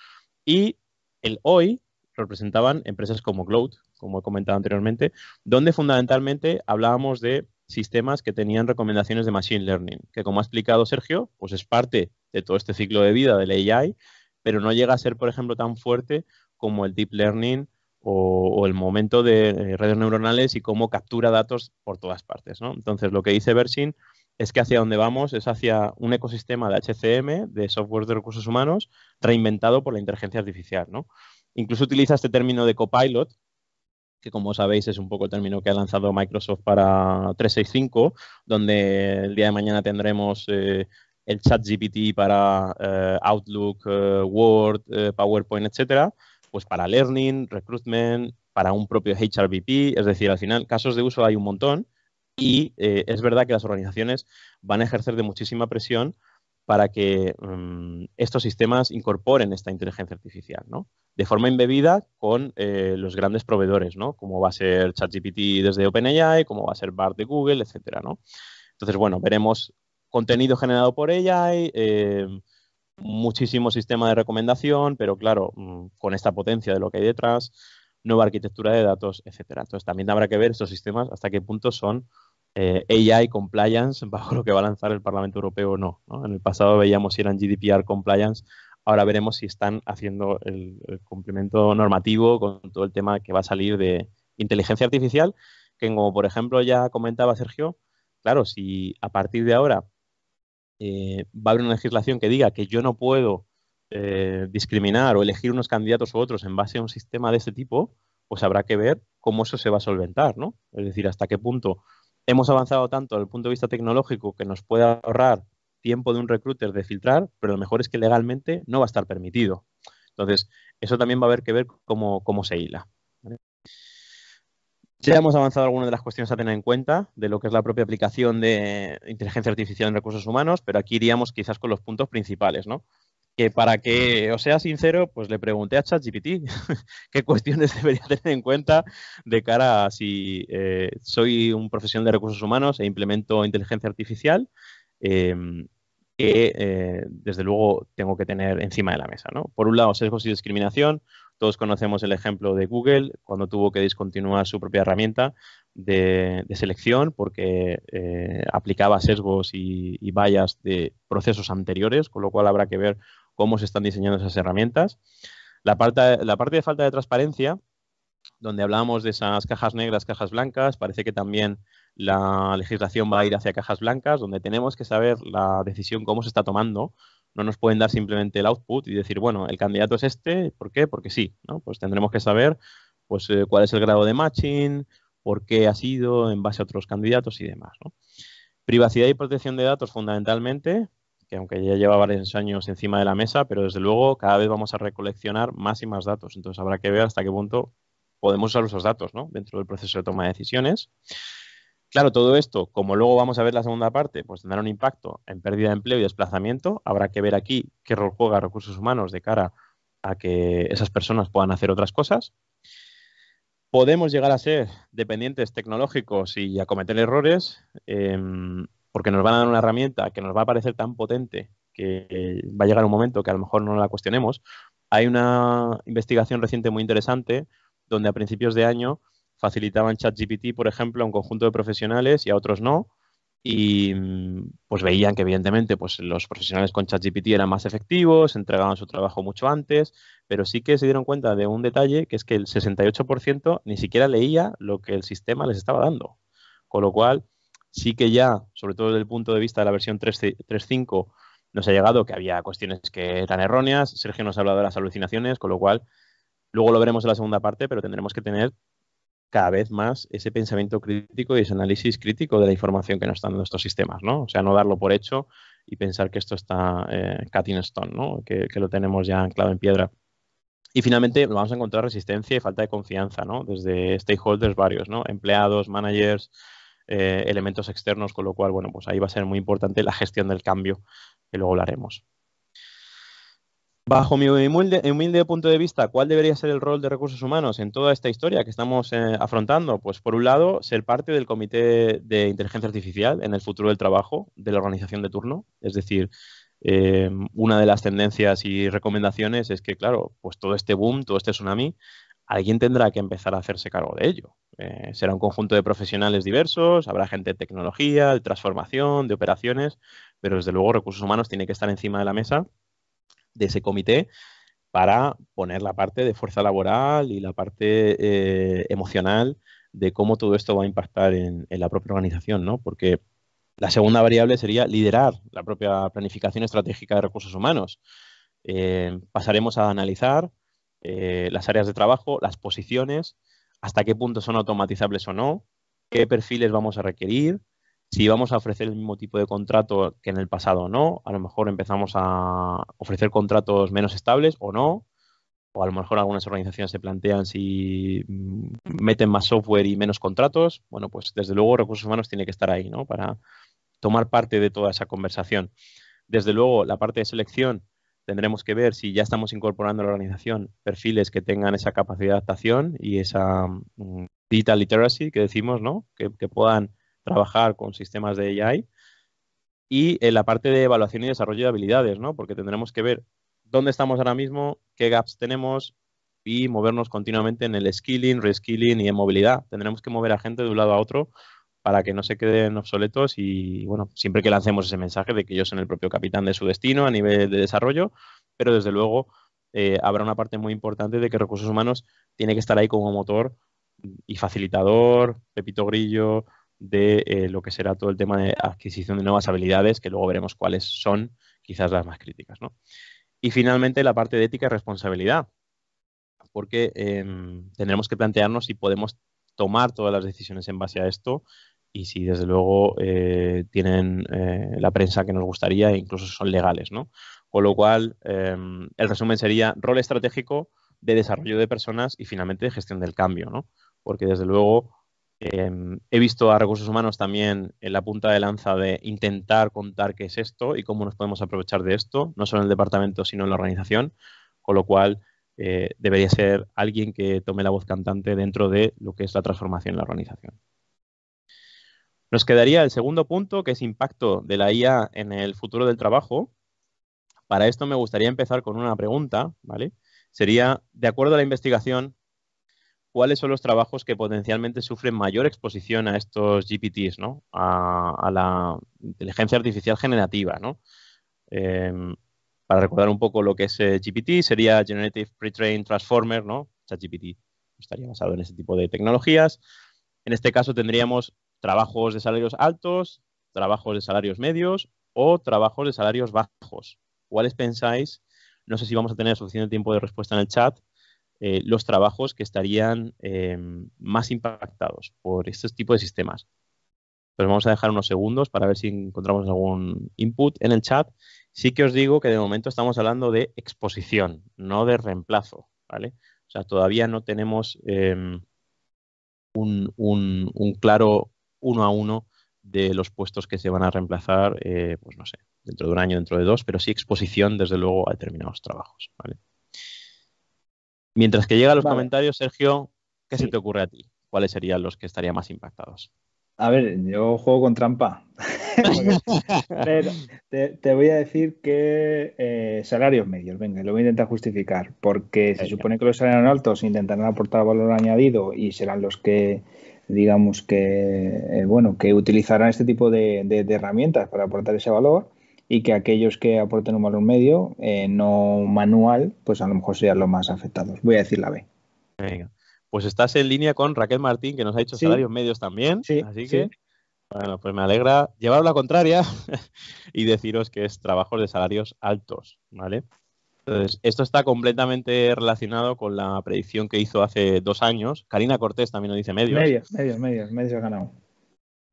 Y el hoy representaban empresas como Cloud, como he comentado anteriormente, donde fundamentalmente hablábamos de sistemas que tenían recomendaciones de Machine Learning, que como ha explicado Sergio, pues es parte de todo este ciclo de vida del AI, pero no llega a ser, por ejemplo, tan fuerte como el Deep Learning o, el momento de eh, redes neuronales y cómo captura datos por todas partes. Entonces, lo que dice Bersin es que hacia dónde vamos es hacia un ecosistema de HCM, de software de recursos humanos, reinventado por la inteligencia artificial. Incluso utiliza este término de copilot, que como sabéis es un poco el término que ha lanzado Microsoft para 365, donde el día de mañana tendremos eh, el chat GPT para eh, Outlook, eh, Word, PowerPoint, etcétera, pues para Learning, Recruitment, para un propio HRBP, es decir, al final casos de uso hay un montón y es verdad que las organizaciones van a ejercer de muchísima presión para que mm, estos sistemas incorporen esta inteligencia artificial, De forma embebida con eh, los grandes proveedores, Como va a ser ChatGPT desde OpenAI, como va a ser BART de Google, etcétera, Entonces, bueno, veremos contenido generado por AI, eh, muchísimo sistema de recomendación, pero claro, mm, con esta potencia de lo que hay detrás, nueva arquitectura de datos, etcétera. Entonces, también habrá que ver estos sistemas hasta qué punto son eh, AI compliance [laughs] bajo lo que va a lanzar el Parlamento Europeo o no, En el pasado veíamos si eran GDPR compliance, ahora veremos si están haciendo el, cumplimiento normativo con todo el tema que va a salir de inteligencia artificial, que como por ejemplo ya comentaba Sergio, claro, si a partir de ahora eh, va a haber una legislación que diga que yo no puedo eh, discriminar o elegir unos candidatos u otros en base a un sistema de este tipo, pues habrá que ver cómo eso se va a solventar, ¿no? Es decir, hasta qué punto hemos avanzado tanto desde el punto de vista tecnológico que nos puede ahorrar tiempo de un recruiter de filtrar, pero lo mejor es que legalmente no va a estar permitido. Entonces, eso también va a haber que ver cómo, se hila. Ya hemos avanzado algunas de las cuestiones a tener en cuenta de lo que es la propia aplicación de inteligencia artificial en recursos humanos, pero aquí iríamos quizás con los puntos principales, ¿no? que para que os sea sincero, pues le pregunté a ChatGPT [laughs] qué cuestiones [laughs] debería tener en cuenta de cara a si eh, soy un profesional de recursos humanos e implemento inteligencia artificial, em, que eh, desde luego tengo que tener encima de la mesa. Por un lado, sesgos y discriminación. Todos conocemos el ejemplo de Google cuando tuvo que discontinuar su propia herramienta de, selección porque eh, aplicaba sesgos y vallas de procesos anteriores, con lo cual habrá que ver cómo se están diseñando esas herramientas. La parte, de falta de transparencia, donde hablábamos de esas cajas negras, cajas blancas, parece que también la legislación va a ir hacia cajas blancas, donde tenemos que saber la decisión, cómo se está tomando. No nos pueden dar simplemente el output y decir, bueno, el candidato es este, ¿por qué? Porque sí, Pues tendremos que saber pues, eh, cuál es el grado de matching, por qué ha sido en base a otros candidatos y demás, Privacidad y protección de datos fundamentalmente, que aunque ya lleva varios años encima de la mesa, pero desde luego cada vez vamos a recoleccionar más y más datos. Entonces habrá que ver hasta qué punto podemos usar esos datos dentro del proceso de toma de decisiones. Claro, todo esto, como luego vamos a ver la segunda parte, pues tendrá un impacto en pérdida de empleo y desplazamiento. Habrá que ver aquí qué rol juega recursos humanos de cara a que esas personas puedan hacer otras cosas. Podemos llegar a ser dependientes tecnológicos y a cometer errores. Em, porque nos van a dar una herramienta que nos va a parecer tan potente que va a llegar un momento que a lo mejor no la cuestionemos. Hay una investigación reciente muy interesante donde a principios de año facilitaban ChatGPT, por ejemplo, a un conjunto de profesionales y a otros no. Y mm, pues veían que evidentemente pues, los profesionales con ChatGPT eran más efectivos, entregaban su trabajo mucho antes, pero sí que se dieron cuenta de un detalle que es que el 68% ni siquiera leía lo que el sistema les estaba dando. Con lo cual, Sí que ya, sobre todo desde el punto de vista de la versión 3.5, nos ha llegado que había cuestiones que eran erróneas. Sergio nos ha hablado de las alucinaciones, con lo cual luego lo veremos en la segunda parte, pero tendremos que tener cada vez más ese pensamiento crítico y ese análisis crítico de la información que nos están dando estos sistemas, ¿no? O sea, no darlo por hecho y pensar que esto está eh, cutting stone, ¿no? Que, lo tenemos ya anclado en piedra. Y finalmente vamos a encontrar resistencia y falta de confianza, ¿no? Desde stakeholders varios, ¿no? Empleados, managers, eh, elementos externos, con lo cual, bueno, pues ahí va a ser muy importante la gestión del cambio, que luego hablaremos. Bajo mi humilde, punto de vista, ¿cuál debería ser el rol de recursos humanos en toda esta historia que estamos eh, afrontando? Pues por un lado, ser parte del Comité de Inteligencia Artificial en el futuro del trabajo de la organización de turno. Es decir, eh, una de las tendencias y recomendaciones es que, claro, pues todo este boom, todo este tsunami, alguien tendrá que empezar a hacerse cargo de ello. Eh, será un conjunto de profesionales diversos, habrá gente de tecnología, de transformación, de operaciones, pero desde luego recursos humanos tiene que estar encima de la mesa de ese comité para poner la parte de fuerza laboral y la parte eh, emocional de cómo todo esto va a impactar en, la propia organización, ¿no? Porque la segunda variable sería liderar la propia planificación estratégica de recursos humanos. Eh, pasaremos a analizar eh, las áreas de trabajo, las posiciones, hasta qué punto son automatizables o no, qué perfiles vamos a requerir, si vamos a ofrecer el mismo tipo de contrato que en el pasado o no, a lo mejor empezamos a ofrecer contratos menos estables o no, o a lo mejor algunas organizaciones se plantean si mm, meten más software y menos contratos, bueno, pues desde luego recursos humanos tiene que estar ahí, ¿no? Para tomar parte de toda esa conversación. Desde luego, la parte de selección tendremos que ver si ya estamos incorporando a la organización perfiles que tengan esa capacidad de adaptación y esa mm, digital literacy que decimos, ¿no? Que, puedan trabajar con sistemas de AI. Y en la parte de evaluación y desarrollo de habilidades, ¿no? Porque tendremos que ver dónde estamos ahora mismo, qué gaps tenemos y movernos continuamente en el skilling, reskilling y en movilidad. Tendremos que mover a gente de un lado a otro para que no se queden obsoletos y, bueno, siempre que lancemos ese mensaje de que ellos son el propio capitán de su destino a nivel de desarrollo, pero desde luego eh, habrá una parte muy importante de que recursos humanos tiene que estar ahí como motor y facilitador, pepito grillo, de eh, lo que será todo el tema de adquisición de nuevas habilidades, que luego veremos cuáles son quizás las más críticas, ¿no? Y finalmente la parte de ética y responsabilidad, porque em, tendremos que plantearnos si podemos tomar todas las decisiones en base a esto y si desde luego eh, tienen eh, la prensa que nos gustaría e incluso son legales, ¿no? Con lo cual, em, el resumen sería rol estratégico de desarrollo de personas y finalmente de gestión del cambio, ¿no? Porque desde luego em, he visto a recursos humanos también en la punta de lanza de intentar contar qué es esto y cómo nos podemos aprovechar de esto, no solo en el departamento, sino en la organización, con lo cual eh, debería ser alguien que tome la voz cantante dentro de lo que es la transformación en la organización. Nos quedaría el segundo punto, que es impacto de la IA en el futuro del trabajo. Para esto me gustaría empezar con una pregunta, ¿vale? Sería, de acuerdo a la investigación, ¿cuáles son los trabajos que potencialmente sufren mayor exposición a estos GPTs, ¿no? A, la inteligencia artificial generativa, ¿no? Em, para recordar un poco lo que es eh, GPT, sería Generative Pre-Trained Transformer, ¿no? GPT estaría basado en ese tipo de tecnologías. En este caso tendríamos trabajos de salarios altos, trabajos de salarios medios o trabajos de salarios bajos. ¿Cuáles pensáis? No sé si vamos a tener suficiente tiempo de respuesta en el chat. Eh, los trabajos que estarían em, más impactados por este tipo de sistemas. Pero vamos a dejar unos segundos para ver si encontramos algún input en el chat. Sí que os digo que de momento estamos hablando de exposición, no de reemplazo, ¿vale? O sea, todavía no tenemos em, un, claro uno a uno de los puestos que se van a reemplazar, eh, pues no sé, dentro de un año, dentro de dos, pero sí exposición, desde luego, a determinados trabajos. Mientras que llegan los comentarios, Sergio, ¿qué se te ocurre a ti? ¿Cuáles serían los que estarían más impactados? A ver, yo juego con trampa. [laughs] te, te, voy a decir que eh, salarios medios, venga, lo voy a intentar justificar, porque se supone que los salarios altos intentarán aportar valor añadido y serán los que digamos que, eh, bueno, que utilizarán este tipo de, herramientas para aportar ese valor y que aquellos que aporten un valor medio, eh, no manual, pues a lo mejor serían los más afectados. Voy a decir la B. Pues estás en línea con Raquel Martín, que nos ha hecho salarios medios también. así que, bueno, pues me alegra llevar la contraria [laughs] y deciros que es trabajos de salarios altos, ¿vale? Entonces, esto está completamente relacionado con la predicción que hizo hace dos años. Karina Cortés también lo dice medios. Medios, medios, medios, medios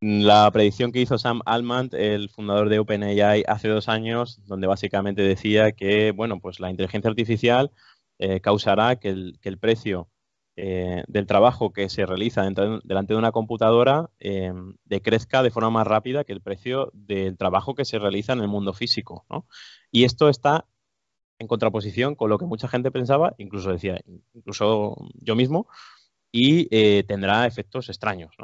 La predicción que hizo Sam Altman, el fundador de OpenAI, hace dos años, donde básicamente decía que, bueno, pues la inteligencia artificial eh, causará que el, precio eh, del trabajo que se realiza delante de una computadora eh, decrezca de forma más rápida que el precio del trabajo que se realiza en el mundo físico, Y esto está en contraposición con lo que mucha gente pensaba, incluso decía, incluso yo mismo, y eh, tendrá efectos extraños.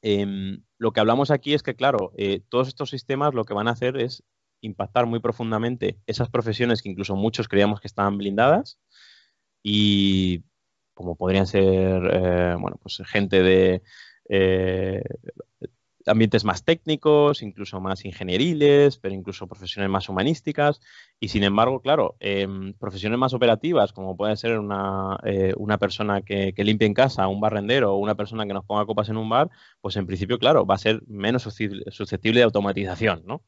Em, lo que hablamos aquí es que, claro, eh, todos estos sistemas lo que van a hacer es impactar muy profundamente esas profesiones que incluso muchos creíamos que estaban blindadas y como podrían ser, eh, bueno, pues gente de ambientes más técnicos, incluso más ingenieriles, pero incluso profesiones más humanísticas. Y sin embargo, claro, em, profesiones más operativas, como puede ser una, eh, una persona que, que, limpie en casa, un barrendero o una persona que nos ponga copas en un bar, pues en principio, claro, va a ser menos susceptible de automatización, ¿no?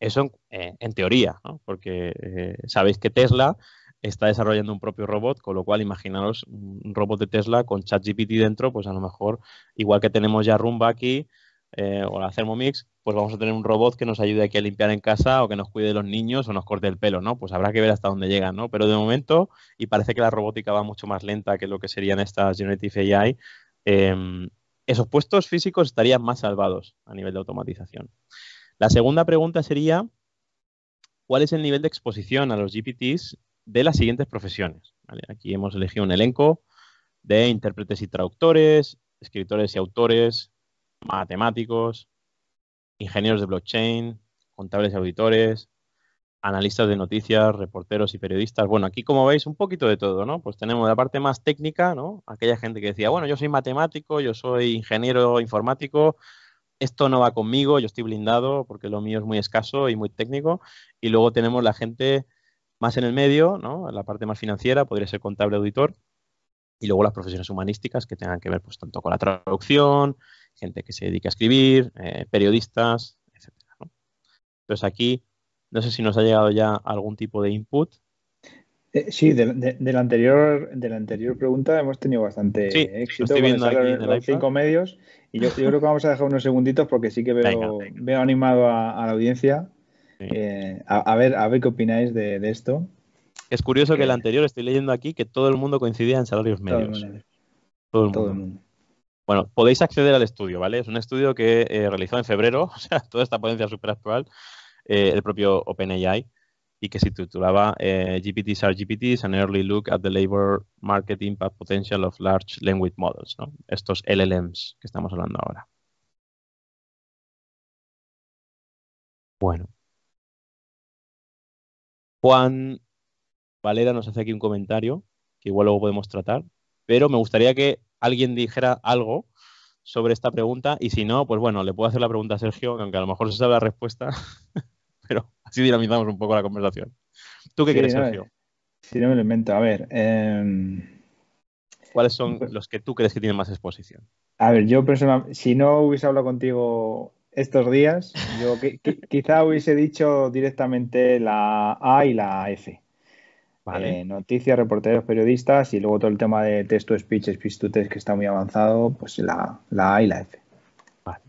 Eso en, eh, teoría, ¿no? Porque eh, sabéis que Tesla está desarrollando un propio robot, con lo cual imaginaros un robot de Tesla con ChatGPT dentro, pues a lo mejor, igual que tenemos ya Rumba aquí, eh, o la Thermomix, pues vamos a tener un robot que nos ayude aquí a limpiar en casa o que nos cuide los niños o nos corte el pelo, ¿no? Pues habrá que ver hasta dónde llega, ¿no? Pero de momento, y parece que la robótica va mucho más lenta que lo que serían estas Generative AI, em, esos puestos físicos estarían más salvados a nivel de automatización. La segunda pregunta sería, ¿cuál es el nivel de exposición a los GPTs de las siguientes profesiones? Aquí hemos elegido un elenco de intérpretes y traductores, escritores y autores, matemáticos, ingenieros de blockchain, contables y auditores, analistas de noticias, reporteros y periodistas. Bueno, aquí como veis un poquito de todo, ¿no? Pues tenemos la parte más técnica, ¿no? Aquella gente que decía, bueno, yo soy matemático, yo soy ingeniero informático, esto no va conmigo, yo estoy blindado porque lo mío es muy escaso y muy técnico. Y luego tenemos la gente más en el medio, ¿no? La parte más financiera, podría ser contable auditor y luego las profesiones humanísticas que tengan que ver pues tanto con la traducción, gente que se dedica a escribir, eh, periodistas, etc. Entonces aquí, no sé si nos ha llegado ya algún tipo de input. Eh, sí, de, la anterior, de la anterior pregunta hemos tenido bastante éxito con los, cinco medios y yo, creo que vamos a dejar unos segunditos porque sí que veo, animado a, la audiencia eh, a, ver, a ver qué opináis de, de esto. Es curioso que el eh. anterior, estoy leyendo aquí, que todo el mundo coincidía en salarios medios. Todo el mundo. Bueno, podéis acceder al estudio, ¿vale? Es un estudio que eh, realizó en febrero, [laughs] o sea, toda esta potencia superactual, actual, eh, el propio OpenAI, y que se titulaba GPTs are GPTs, an early look at the labor market impact potential of large language models, ¿no? Estos LLMs que estamos hablando ahora. Bueno. Juan Valera nos hace aquí un comentario que igual luego podemos tratar, pero me gustaría que alguien dijera algo sobre esta pregunta y si no, pues bueno, le puedo hacer la pregunta a Sergio, aunque a lo mejor se sabe la respuesta, [laughs] pero así dinamizamos un poco la conversación. ¿Tú qué quieres Sergio? Si no me lo invento, a ver. Em, ¿Cuáles son pues los que tú crees que tienen más exposición? A ver, yo personalmente, si no hubiese hablado contigo estos días, yo quizá hubiese dicho directamente la A y la F. Vale. Eh, noticias, reporteros, periodistas y luego todo el tema de texto, speech, speech to text que está muy avanzado, pues la, la A y la F. Vale.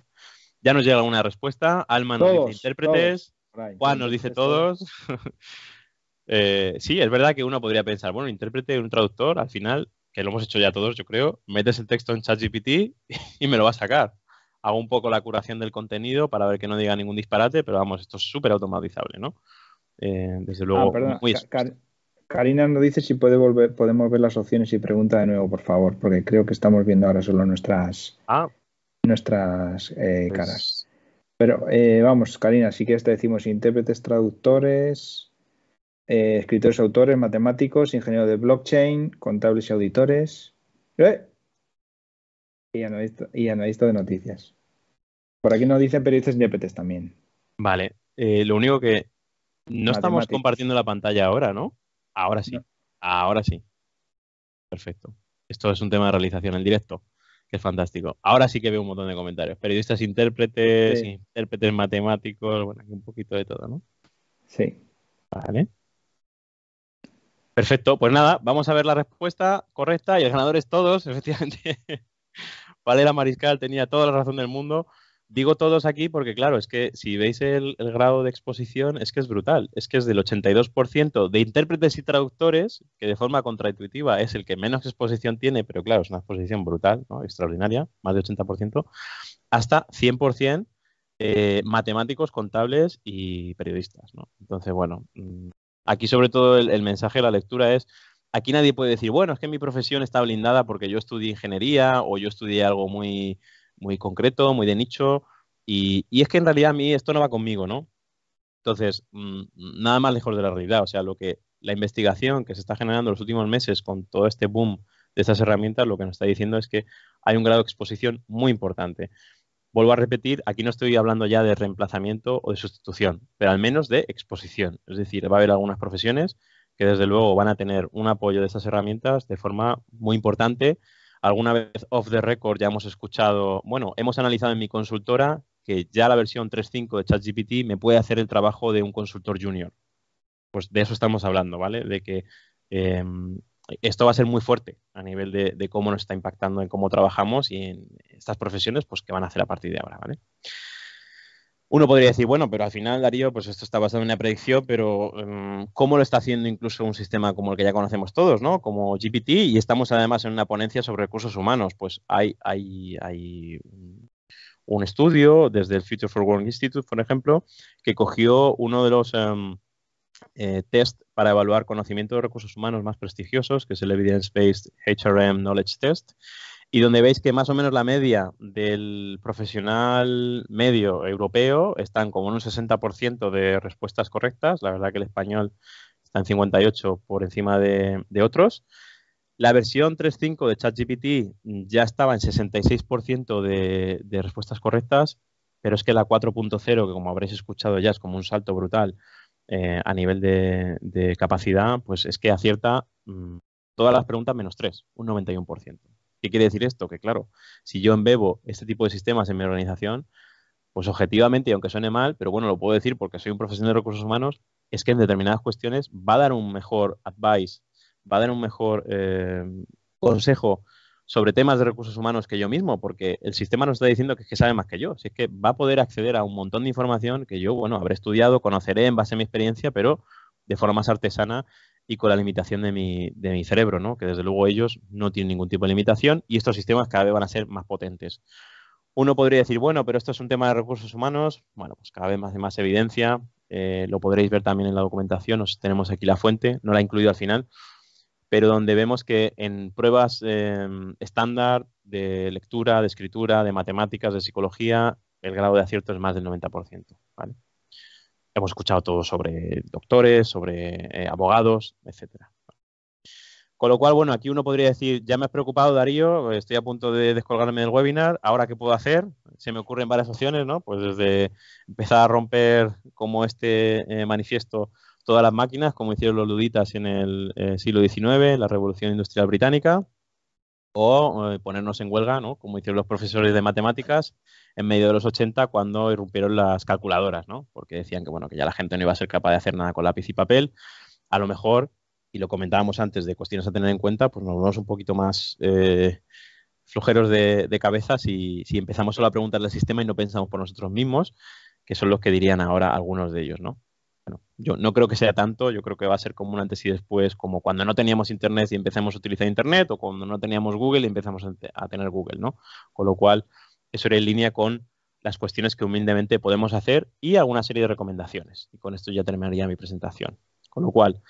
Ya nos llega una respuesta. Alma nos dice intérpretes. Juan nos dice todos. [laughs] Eh, sí, es verdad que uno podría pensar, bueno, intérprete, un traductor, al final, que lo hemos hecho ya todos, yo creo, metes el texto en ChatGPT [laughs] y me lo va a sacar. Hago un poco la curación del contenido para ver que no diga ningún disparate, pero vamos, esto es súper automatizable, ¿no? Eh, desde ah, luego. muy Karina nos dice si puede volver, podemos ver las opciones y pregunta de nuevo, por favor, porque creo que estamos viendo ahora solo nuestras, ah. nuestras eh, pues caras. Pero eh, vamos, Karina, si que te decimos intérpretes, traductores, eh, escritores, autores, matemáticos, ingenieros de blockchain, contables y auditores. Y analista, y, de noticias. Por aquí nos dice periodistas intérpretes también. Vale, lo único que no estamos compartiendo la pantalla ahora, ¿no? Ahora sí, ahora sí. Perfecto. Esto es un tema de realización en directo, que es fantástico. Ahora sí que veo un montón de comentarios. Periodistas, intérpretes, intérpretes matemáticos, bueno, un poquito de todo, ¿no? Sí. Vale. Perfecto, pues nada, vamos a ver la respuesta correcta y el ganador es todos, [laughs] efectivamente. Valera Mariscal tenía toda la razón del mundo digo todos aquí porque, claro, es que si veis el, grado de exposición, es que es brutal. Es que es del 82% de intérpretes y traductores, que de forma contraintuitiva es el que menos exposición tiene, pero claro, es una exposición brutal, extraordinaria, más de 80%, hasta 100% eh, matemáticos, contables y periodistas. Entonces, bueno, mm, aquí sobre todo el, el mensaje de la lectura es aquí nadie puede decir, bueno, es que mi profesión está blindada porque yo estudié ingeniería o yo estudié algo muy muy concreto, muy de nicho. Y, es que en realidad a mí esto no va conmigo, ¿no? Entonces, mm, nada más lejos de la realidad. O sea, lo que la investigación que se está generando en los últimos meses con todo este boom de estas herramientas, lo que nos está diciendo es que hay un grado de exposición muy importante. Vuelvo a repetir, aquí no estoy hablando ya de reemplazamiento o de sustitución, pero al menos de exposición. Es decir, va a haber algunas profesiones que desde luego van a tener un apoyo de estas herramientas de forma muy importante Alguna vez off the record ya hemos escuchado, bueno, hemos analizado en mi consultora que ya la versión 3.5 de ChatGPT me puede hacer el trabajo de un consultor junior. Pues de eso estamos hablando, ¿vale? De que em, esto va a ser muy fuerte a nivel de, de, cómo nos está impactando en cómo trabajamos y en estas profesiones, pues que van a hacer a partir de ahora, ¿vale? Uno podría decir, bueno, pero al final, Darío, pues esto está basado en una predicción, pero em, ¿cómo lo está haciendo incluso un sistema como el que ya conocemos todos, ¿no? Como GPT, y estamos además en una ponencia sobre recursos humanos. Pues hay, un estudio desde el Future for Work Institute, por ejemplo, que cogió uno de los em, eh, test para evaluar conocimiento de recursos humanos más prestigiosos, que es el Evidence-Based HRM Knowledge Test, y donde veis que más o menos la media del profesional medio europeo están como en un 60% de respuestas correctas. La verdad que el español está en 58 por encima de, otros. La versión 3.5 de ChatGPT ya estaba en 66% de, respuestas correctas, pero es que la 4.0, que como habréis escuchado ya es como un salto brutal eh, a nivel de, capacidad, pues es que acierta mm, todas las preguntas menos 3, un 91%. ¿Qué quiere decir esto? Que claro, si yo embebo este tipo de sistemas en mi organización, pues objetivamente, y aunque suene mal, pero bueno, lo puedo decir porque soy un profesional de recursos humanos, es que en determinadas cuestiones va a dar un mejor advice, va a dar un mejor eh, consejo sobre temas de recursos humanos que yo mismo, porque el sistema nos está diciendo que es que sabe más que yo. Si es que va a poder acceder a un montón de información que yo, bueno, habré estudiado, conoceré en base a mi experiencia, pero de forma más artesana y con la limitación de mi, de mi cerebro, ¿no? que desde luego ellos no tienen ningún tipo de limitación y estos sistemas cada vez van a ser más potentes. Uno podría decir, bueno, pero esto es un tema de recursos humanos, bueno, pues cada vez más de más evidencia, eh, lo podréis ver también en la documentación, os tenemos aquí la fuente, no la he incluido al final, pero donde vemos que en pruebas em, estándar de lectura, de escritura, de matemáticas, de psicología, el grado de acierto es más del 90%. ¿vale? hemos escuchado todo sobre doctores, sobre eh, abogados, etcétera. Con lo cual, bueno, aquí uno podría decir, ya me has preocupado, Darío, estoy a punto de descolgarme del webinar, ¿ahora qué puedo hacer? Se me ocurren varias opciones, ¿no? Pues desde empezar a romper como este eh, manifiesto todas las máquinas, como hicieron los luditas en el eh, siglo XIX, la Revolución Industrial Británica, o eh, ponernos en huelga, ¿no? como hicieron los profesores de matemáticas en medio de los 80 cuando irrumpieron las calculadoras, ¿no? porque decían que, bueno, que ya la gente no iba a ser capaz de hacer nada con lápiz y papel. A lo mejor, y lo comentábamos antes de cuestiones a tener en cuenta, pues nos vamos un poquito más eh, flojeros de, cabeza si, si, empezamos solo a preguntarle al sistema y no pensamos por nosotros mismos, que son los que dirían ahora algunos de ellos. ¿no? bueno, yo no creo que sea tanto, yo creo que va a ser como un antes y después, como cuando no teníamos Internet y empezamos a utilizar Internet, o cuando no teníamos Google y empezamos a tener Google, ¿no? Con lo cual, eso era en línea con las cuestiones que humildemente podemos hacer y alguna serie de recomendaciones. Y con esto ya terminaría mi presentación. Con lo cual,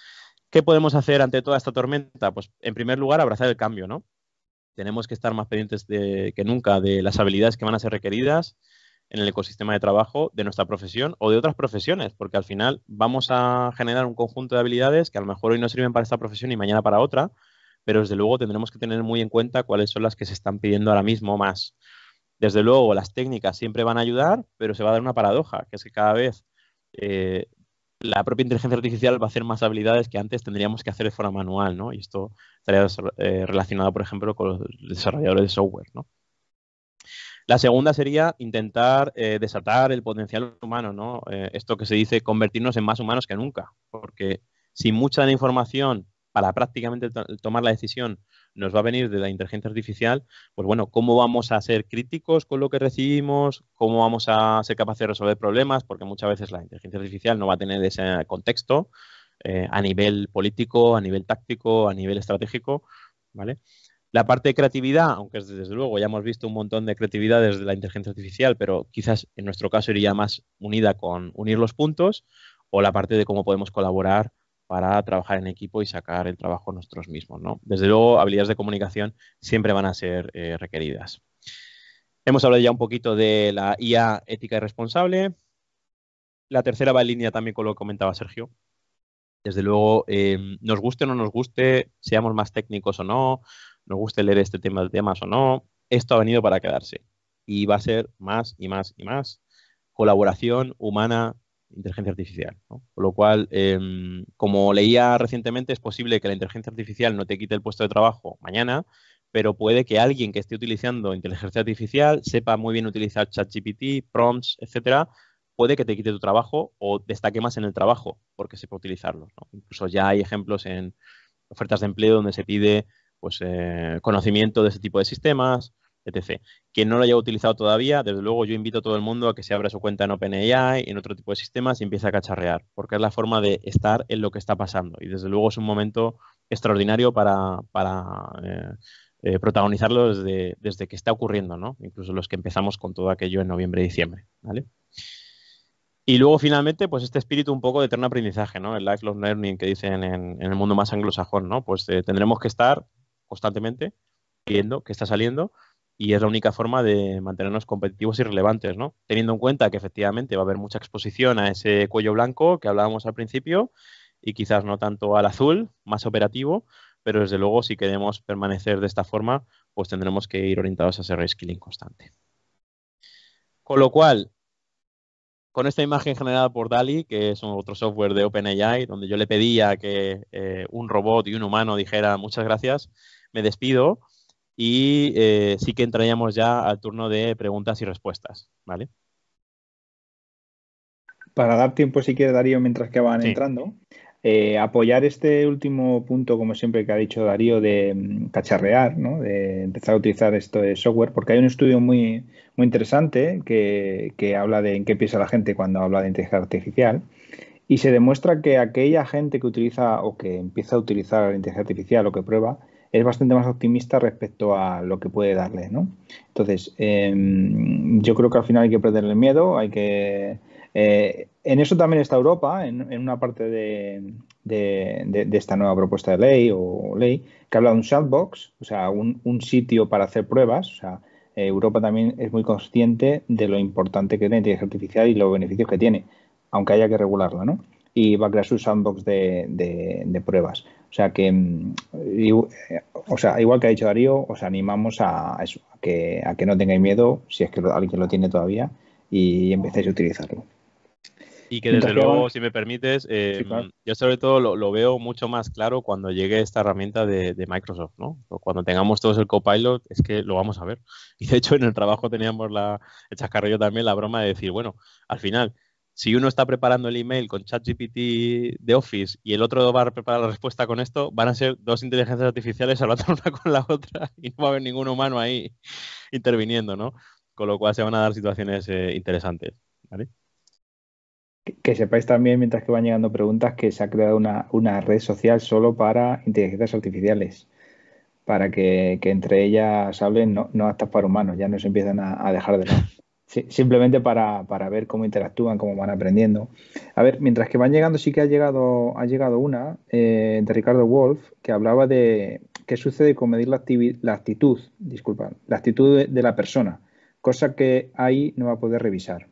¿qué podemos hacer ante toda esta tormenta? Pues, en primer lugar, abrazar el cambio, ¿no? Tenemos que estar más pendientes de, que nunca de las habilidades que van a ser requeridas, en el ecosistema de trabajo de nuestra profesión o de otras profesiones, porque al final vamos a generar un conjunto de habilidades que a lo mejor hoy no sirven para esta profesión y mañana para otra, pero desde luego tendremos que tener muy en cuenta cuáles son las que se están pidiendo ahora mismo más. Desde luego, las técnicas siempre van a ayudar, pero se va a dar una paradoja, que es que cada vez eh, la propia inteligencia artificial va a hacer más habilidades que antes tendríamos que hacer de forma manual, ¿no? Y esto estaría eh, relacionado, por ejemplo, con los desarrolladores de software, ¿no? La segunda sería intentar eh, desatar el potencial humano, ¿no? Eh, esto que se dice convertirnos en más humanos que nunca, porque si mucha de la información para prácticamente tomar la decisión nos va a venir de la inteligencia artificial, pues bueno, ¿cómo vamos a ser críticos con lo que recibimos? ¿Cómo vamos a ser capaces de resolver problemas? Porque muchas veces la inteligencia artificial no va a tener ese contexto eh, a nivel político, a nivel táctico, a nivel estratégico, ¿vale? La parte de creatividad, aunque desde luego ya hemos visto un montón de creatividad desde la inteligencia artificial, pero quizás en nuestro caso iría más unida con unir los puntos o la parte de cómo podemos colaborar para trabajar en equipo y sacar el trabajo nosotros mismos. Desde luego, habilidades de comunicación siempre van a ser eh, requeridas. Hemos hablado ya un poquito de la IA ética y responsable. La tercera va en línea también con lo que comentaba Sergio. Desde luego, eh, nos guste o no nos guste, seamos más técnicos o no, nos guste leer este tema de temas o no, esto ha venido para quedarse. Y va a ser más y más y más colaboración humana, inteligencia artificial. Con lo cual, em, como leía recientemente, es posible que la inteligencia artificial no te quite el puesto de trabajo mañana, pero puede que alguien que esté utilizando inteligencia artificial sepa muy bien utilizar ChatGPT, prompts, etcétera, puede que te quite tu trabajo o destaque más en el trabajo porque sepa utilizarlo Incluso ya hay ejemplos en ofertas de empleo donde se pide pues, eh, conocimiento de este tipo de sistemas, etc. Quien no lo haya utilizado todavía, desde luego yo invito a todo el mundo a que se abra su cuenta en OpenAI, en otro tipo de sistemas y empiece a cacharrear, porque es la forma de estar en lo que está pasando. Y desde luego es un momento extraordinario para, para eh, eh, protagonizarlo desde, desde, que está ocurriendo, ¿no? Incluso los que empezamos con todo aquello en noviembre y diciembre, ¿vale? Y luego finalmente, pues este espíritu un poco de eterno aprendizaje, ¿no? El lifelong learning que dicen en, el mundo más anglosajón, ¿no? Pues tendremos que estar constantemente, viendo que está saliendo y es la única forma de mantenernos competitivos y relevantes, ¿no? Teniendo en cuenta que efectivamente va a haber mucha exposición a ese cuello blanco que hablábamos al principio y quizás no tanto al azul, más operativo, pero desde luego si queremos permanecer de esta forma, pues tendremos que ir orientados a ese reskilling constante. Con lo cual, con esta imagen generada por DALI, que es otro software de OpenAI, donde yo le pedía que eh, un robot y un humano dijera muchas gracias, me despido y eh, sí que entraríamos ya al turno de preguntas y respuestas, ¿vale? Para dar tiempo, si quiere, Darío, mientras que van entrando, eh, apoyar este último punto, como siempre que ha dicho Darío, de mm, cacharrear, ¿no? de empezar a utilizar esto de software, porque hay un estudio muy, muy interesante que, que habla de en qué piensa la gente cuando habla de inteligencia artificial. Y se demuestra que aquella gente que utiliza o que empieza a utilizar la inteligencia artificial o que prueba, es bastante más optimista respecto a lo que puede darle, ¿no? Entonces, em, yo creo que al final hay que perderle el miedo, hay que... Eh, en eso también está Europa, en, una parte de, esta nueva propuesta de ley o ley, que habla de un sandbox, o sea, un, sitio para hacer pruebas, o sea, eh, Europa también es muy consciente de lo importante que tiene la inteligencia artificial y los beneficios que tiene, aunque haya que regularla, ¿no? Y va a crear su sandbox de, de pruebas. O sea que, mm, o sea, igual que ha dicho Darío, os animamos a, eso, a, que, no tengáis miedo, si es que alguien lo tiene todavía, y empecéis a utilizarlo. Y que desde luego, si me permites, eh, yo sobre todo lo, veo mucho más claro cuando llegue esta herramienta de, Microsoft, ¿no? Cuando tengamos todos el copilot, es que lo vamos a ver. [laughs] Y de hecho, en el trabajo teníamos la, el chascarrillo también, la broma de decir, bueno, al final, si uno está preparando el email con ChatGPT de Office y el otro va a preparar la respuesta con esto, van a ser dos inteligencias artificiales [laughs] hablando una con la otra y no va a haber ningún humano ahí interviniendo, ¿no? Con lo cual se van a dar situaciones eh, interesantes, ¿vale? Que, sepáis también, mientras que van llegando preguntas, que se ha creado una, red social solo para inteligencias artificiales, para que, entre ellas hablen no, no para humanos, ya no se empiezan a, a dejar de lado simplemente para, para, ver cómo interactúan, cómo van aprendiendo. A ver, mientras que van llegando, sí que ha llegado, ha llegado una eh, de Ricardo Wolf que hablaba de qué sucede con medir la, actitud, disculpa, la actitud de, la persona, cosa que ahí no va a poder revisar.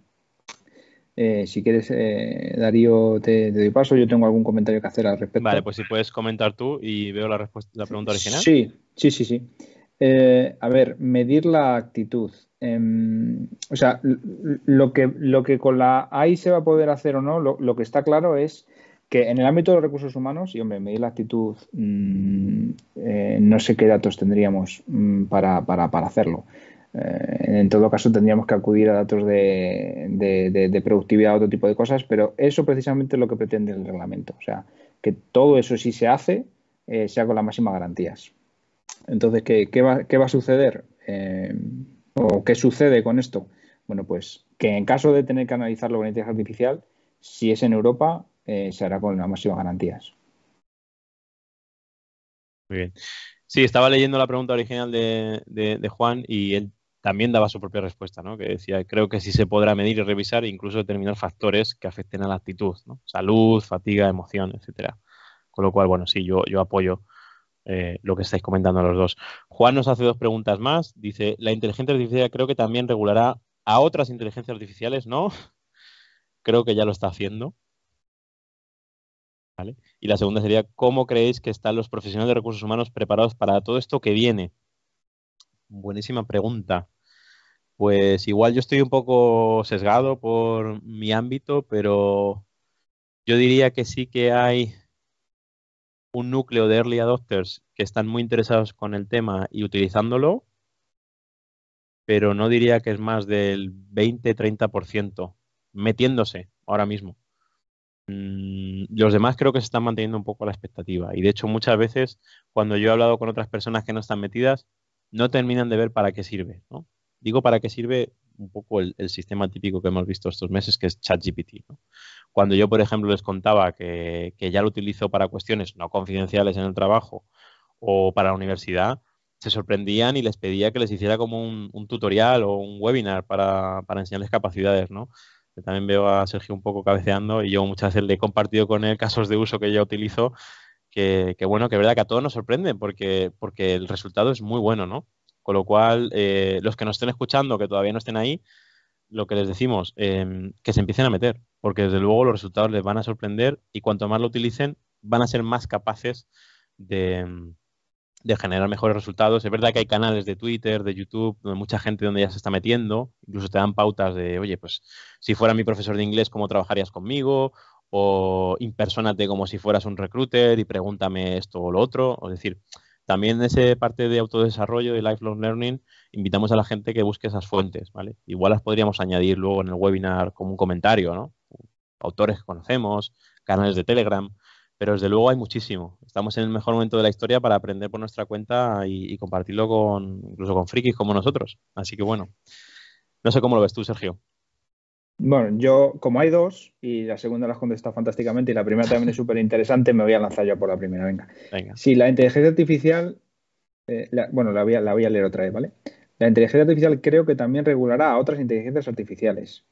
Eh, si quieres, eh, Darío, te, doy paso. Yo tengo algún comentario que hacer al respecto. Vale, pues si puedes comentar tú y veo la, respuesta, la pregunta original. Sí, sí, sí, sí. a ver, medir la actitud. Em, o sea, lo que, lo que con la AI se va a poder hacer o no, lo, que está claro es que en el ámbito de los recursos humanos, y hombre, medir la actitud, mm, eh, no sé qué datos tendríamos mm, para, hacerlo. Eh, en todo caso, tendríamos que acudir a datos de, de, de, otro tipo de cosas, pero eso precisamente es lo que pretende el reglamento. O sea, que todo eso si se hace, eh, sea con las máximas garantías. Entonces, ¿qué, va, qué va, a suceder? ¿O qué sucede con esto? Bueno, pues que en caso de tener que analizar con inteligencia artificial, si es en Europa, eh, se hará con las máximas garantías. Muy bien. Sí, estaba leyendo la pregunta original de, Juan y él también daba su propia respuesta, ¿no? Que decía, creo que sí se podrá medir y revisar e incluso determinar factores que afecten a la actitud, Salud, fatiga, emoción, etcétera. Con lo cual, bueno, sí, yo, yo apoyo eh, lo que estáis comentando los dos. Juan nos hace dos preguntas más. Dice, la inteligencia artificial creo que también regulará a otras inteligencias artificiales, ¿no? [laughs] Creo que ya lo está haciendo. Y la segunda sería, ¿cómo creéis que están los profesionales de recursos humanos preparados para todo esto que viene? Buenísima pregunta. Pues igual yo estoy un poco sesgado por mi ámbito, pero yo diría que sí que hay un núcleo de early adopters que están muy interesados con el tema y utilizándolo, pero no diría que es más del 20-30% metiéndose ahora mismo. Mm, los demás creo que se están manteniendo un poco la expectativa y de hecho muchas veces cuando yo he hablado con otras personas que no están metidas no terminan de ver para qué sirve. Digo para qué sirve un poco el, sistema típico que hemos visto estos meses, que es ChatGPT. Cuando yo, por ejemplo, les contaba que, ya lo utilizo para cuestiones no confidenciales en el trabajo o para la universidad, se sorprendían y les pedía que les hiciera como un, tutorial o un webinar para, enseñarles capacidades, ¿no? también veo a Sergio un poco cabeceando y yo muchas veces le he compartido con él casos de uso que yo utilizo que, bueno, que verdad que a todos nos sorprende porque, porque el resultado es muy bueno, ¿no? Con lo cual, eh, los que nos estén escuchando, que todavía no estén ahí, lo que les decimos, em, que se empiecen a meter, porque desde luego los resultados les van a sorprender y cuanto más lo utilicen, van a ser más capaces em, de, generar mejores resultados. Es verdad que hay canales de Twitter, de YouTube, donde mucha gente donde ya se está metiendo, incluso te dan pautas de, oye, pues si fuera mi profesor de inglés, ¿cómo trabajarías conmigo? O impersonate como si fueras un recruiter y pregúntame esto o lo otro. o decir, también ese parte de autodesarrollo y lifelong learning, invitamos a la gente que busque esas fuentes, ¿vale? Igual las podríamos añadir luego en el webinar como un comentario, ¿no? Autores que conocemos, canales de Telegram, pero desde luego hay muchísimo. Estamos en el mejor momento de la historia para aprender por nuestra cuenta y, y compartirlo con incluso con frikis como nosotros. Así que bueno, no sé cómo lo ves tú, Sergio. Bueno, yo, como hay dos, y la segunda la has contestado fantásticamente, y la primera también es súper interesante, me voy a lanzar yo por la primera, venga. Si la inteligencia artificial, eh, bueno, la voy, a, leer otra vez, ¿vale? La inteligencia artificial creo que también regulará a otras inteligencias artificiales.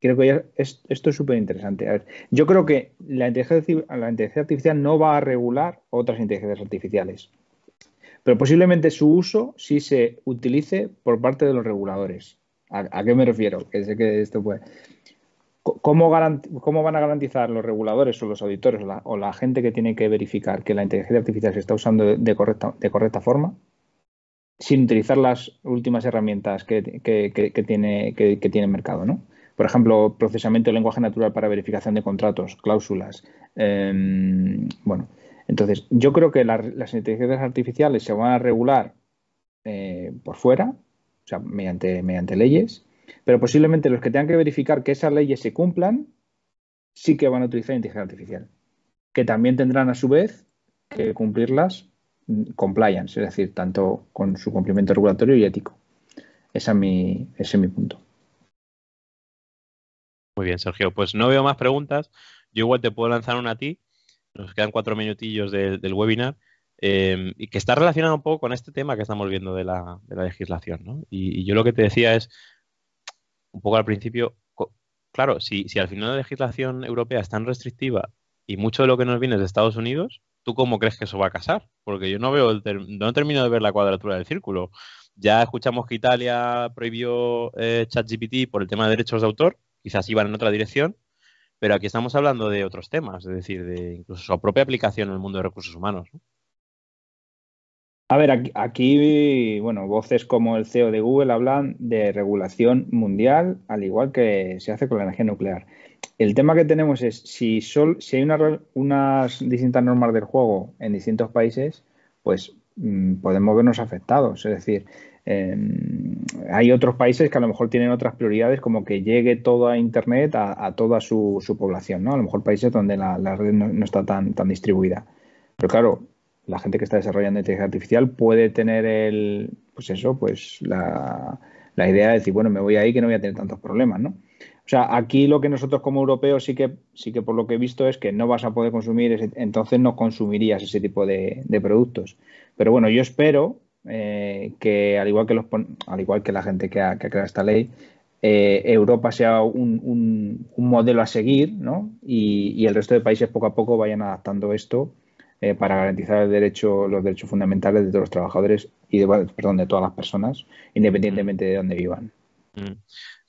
Creo que esto es súper interesante. A ver, Yo creo que la inteligencia, la inteligencia artificial no va a regular otras inteligencias artificiales, pero posiblemente su uso sí se utilice por parte de los reguladores ¿A, qué me refiero? Que que esto puede... ¿Cómo, ¿Cómo, van a garantizar los reguladores o los auditores o la, gente que tiene que verificar que la inteligencia artificial se está usando de, correcta, de correcta forma sin utilizar las últimas herramientas que, tiene, que, tiene el mercado? Por ejemplo, procesamiento de lenguaje natural para verificación de contratos, cláusulas. Em, bueno, entonces yo creo que las inteligencias artificiales se van a regular eh, por fuera o sea, mediante, mediante leyes, pero posiblemente los que tengan que verificar que esas leyes se cumplan, sí que van a utilizar inteligencia artificial, que también tendrán a su vez que cumplirlas mm, compliance, es decir, tanto con su cumplimiento regulatorio y ético. Ese es mi, ese mi punto. Muy bien, Sergio. Pues no veo más preguntas. Yo igual te puedo lanzar una a ti. Nos quedan cuatro minutillos del webinar. Em, y que está relacionado un poco con este tema que estamos viendo de la, legislación. ¿no? Y, yo lo que te decía es, un poco al principio, claro, si, al final la legislación europea es tan restrictiva y mucho de lo que nos viene es de Estados Unidos, ¿tú cómo crees que eso va a casar? Porque yo no veo, no termino de ver la cuadratura del círculo. Ya escuchamos que Italia prohibió eh, ChatGPT por el tema de derechos de autor, quizás iban en otra dirección, pero aquí estamos hablando de otros temas, es decir, de incluso su propia aplicación en el mundo de recursos humanos. ¿no? A ver, aquí, bueno, voces como el CEO de Google hablan de regulación mundial, al igual que se hace con la energía nuclear. El tema que tenemos es si, si hay una, unas distintas normas del juego en distintos países, pues mm, podemos vernos afectados. Es decir, em, hay otros países que a lo mejor tienen otras prioridades, como que llegue todo a Internet a, toda su, población, ¿no? A lo mejor países donde la, red no, está tan, tan distribuida. Pero claro, la gente que está desarrollando inteligencia artificial puede tener el, pues eso, pues la, idea de decir, bueno, me voy ahí que no voy a tener tantos problemas, ¿no? O sea, aquí lo que nosotros como europeos sí que, sí que por lo que he visto es que no vas a poder consumir, entonces no consumirías ese tipo de, productos. Pero bueno, yo espero eh, que al igual que los al igual que la gente que ha, creado esta ley, eh, Europa sea un, un, modelo a seguir, ¿no? y el resto de países poco a poco vayan adaptando esto eh, para garantizar el derecho, los derechos fundamentales de todos los trabajadores y de, perdón, de todas las personas, independientemente mm. de dónde vivan. Mm.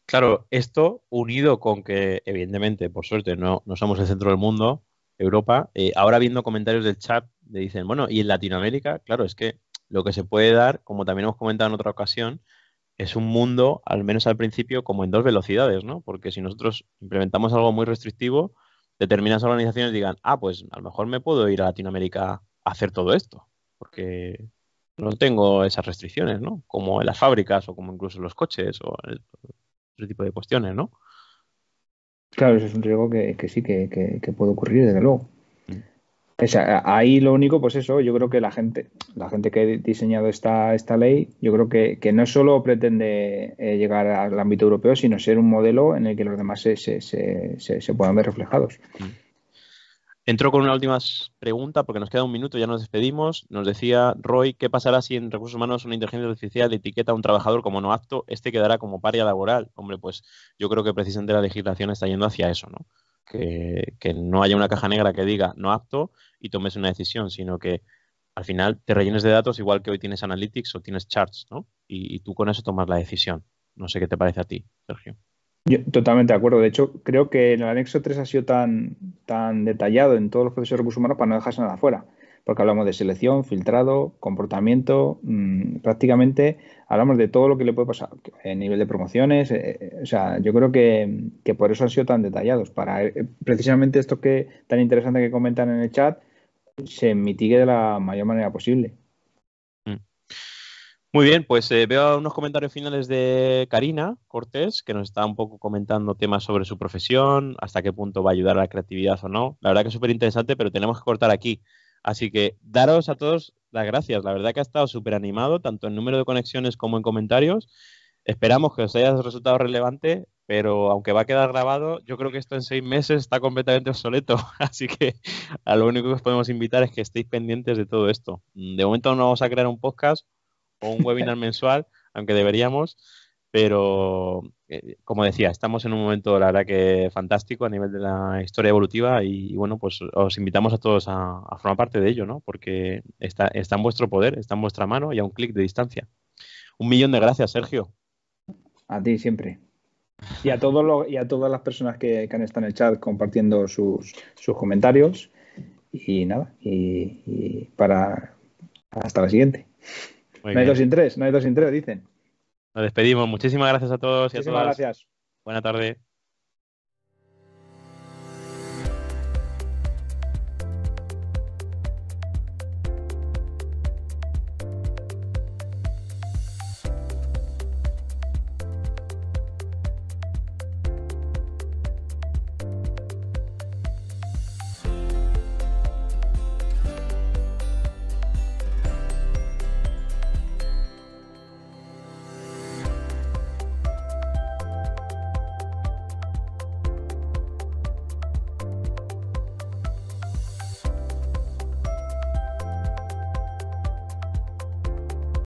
Claro, esto unido con que, evidentemente, por suerte, no, somos el centro del mundo, Europa, eh, ahora viendo comentarios del chat, le dicen, bueno, y en Latinoamérica, claro, es que lo que se puede dar, como también hemos comentado en otra ocasión, es un mundo, al menos al principio, como en dos velocidades, ¿no? Porque si nosotros implementamos algo muy restrictivo, determinadas organizaciones digan, ah, pues a lo mejor me puedo ir a Latinoamérica a hacer todo esto, porque no tengo esas restricciones, ¿no? Como en las fábricas o como incluso en los coches o ese tipo de cuestiones, ¿no? Claro, eso es un riesgo que, sí, que, que, puede ocurrir, desde luego ahí lo único, pues eso, yo creo que la gente, la gente que ha diseñado esta, esta ley, yo creo que, no solo pretende eh, llegar al ámbito europeo, sino ser un modelo en el que los demás se, se, puedan ver reflejados. Mm. Entro con una última pregunta, porque nos queda un minuto, ya nos despedimos. Nos decía Roy, ¿qué pasará si en recursos humanos una inteligencia artificial etiqueta a un trabajador como no acto? Este quedará como paria laboral. Hombre, pues yo creo que precisamente la legislación está yendo hacia eso, ¿no? que, no haya una caja negra que diga no apto y tomes una decisión, sino que al final te rellenes de datos igual que hoy tienes Analytics o tienes Charts, ¿no? Y, tú con eso tomas la decisión. No sé qué te parece a ti, Sergio. Yo totalmente de acuerdo. De hecho, creo que el anexo 3 ha sido tan, tan detallado en todos los procesos de recursos humanos para no dejarse nada afuera porque hablamos de selección, filtrado, comportamiento, mm, prácticamente hablamos de todo lo que le puede pasar a eh, nivel de promociones. Eh, eh, o sea, yo creo que, por eso han sido tan detallados, para precisamente esto que tan interesante que comentan en el chat se mitigue de la mayor manera posible. Mm. Muy bien, pues veo unos comentarios finales de Karina Cortés, que nos está un poco comentando temas sobre su profesión, hasta qué punto va a ayudar a la creatividad o no. La verdad que es súper interesante, pero tenemos que cortar aquí. Así que daros a todos las gracias. La verdad que ha estado súper animado, tanto en número de conexiones como en comentarios. Esperamos que os haya resultado relevante, pero aunque va a quedar grabado, yo creo que esto en seis meses está completamente obsoleto. [laughs] Así que lo único que os podemos invitar es que estéis pendientes de todo esto. De momento no vamos a crear un podcast o un webinar [laughs] mensual, aunque deberíamos pero eh, como decía, estamos en un momento, la verdad que fantástico a nivel de la historia evolutiva y, bueno, pues os invitamos a todos a, formar parte de ello, ¿no? Porque está, está en vuestro poder, está en vuestra mano y a un clic de distancia. Un millón de gracias, Sergio. A ti siempre. Y a, todos y a todas las personas que, han estado en el chat compartiendo sus, sus comentarios. Y nada, y, para hasta la siguiente. no hay dos sin tres, no hay dos sin tres, dicen. Nos despedimos. Muchísimas gracias a todos y a todas. gracias. Buena tarde.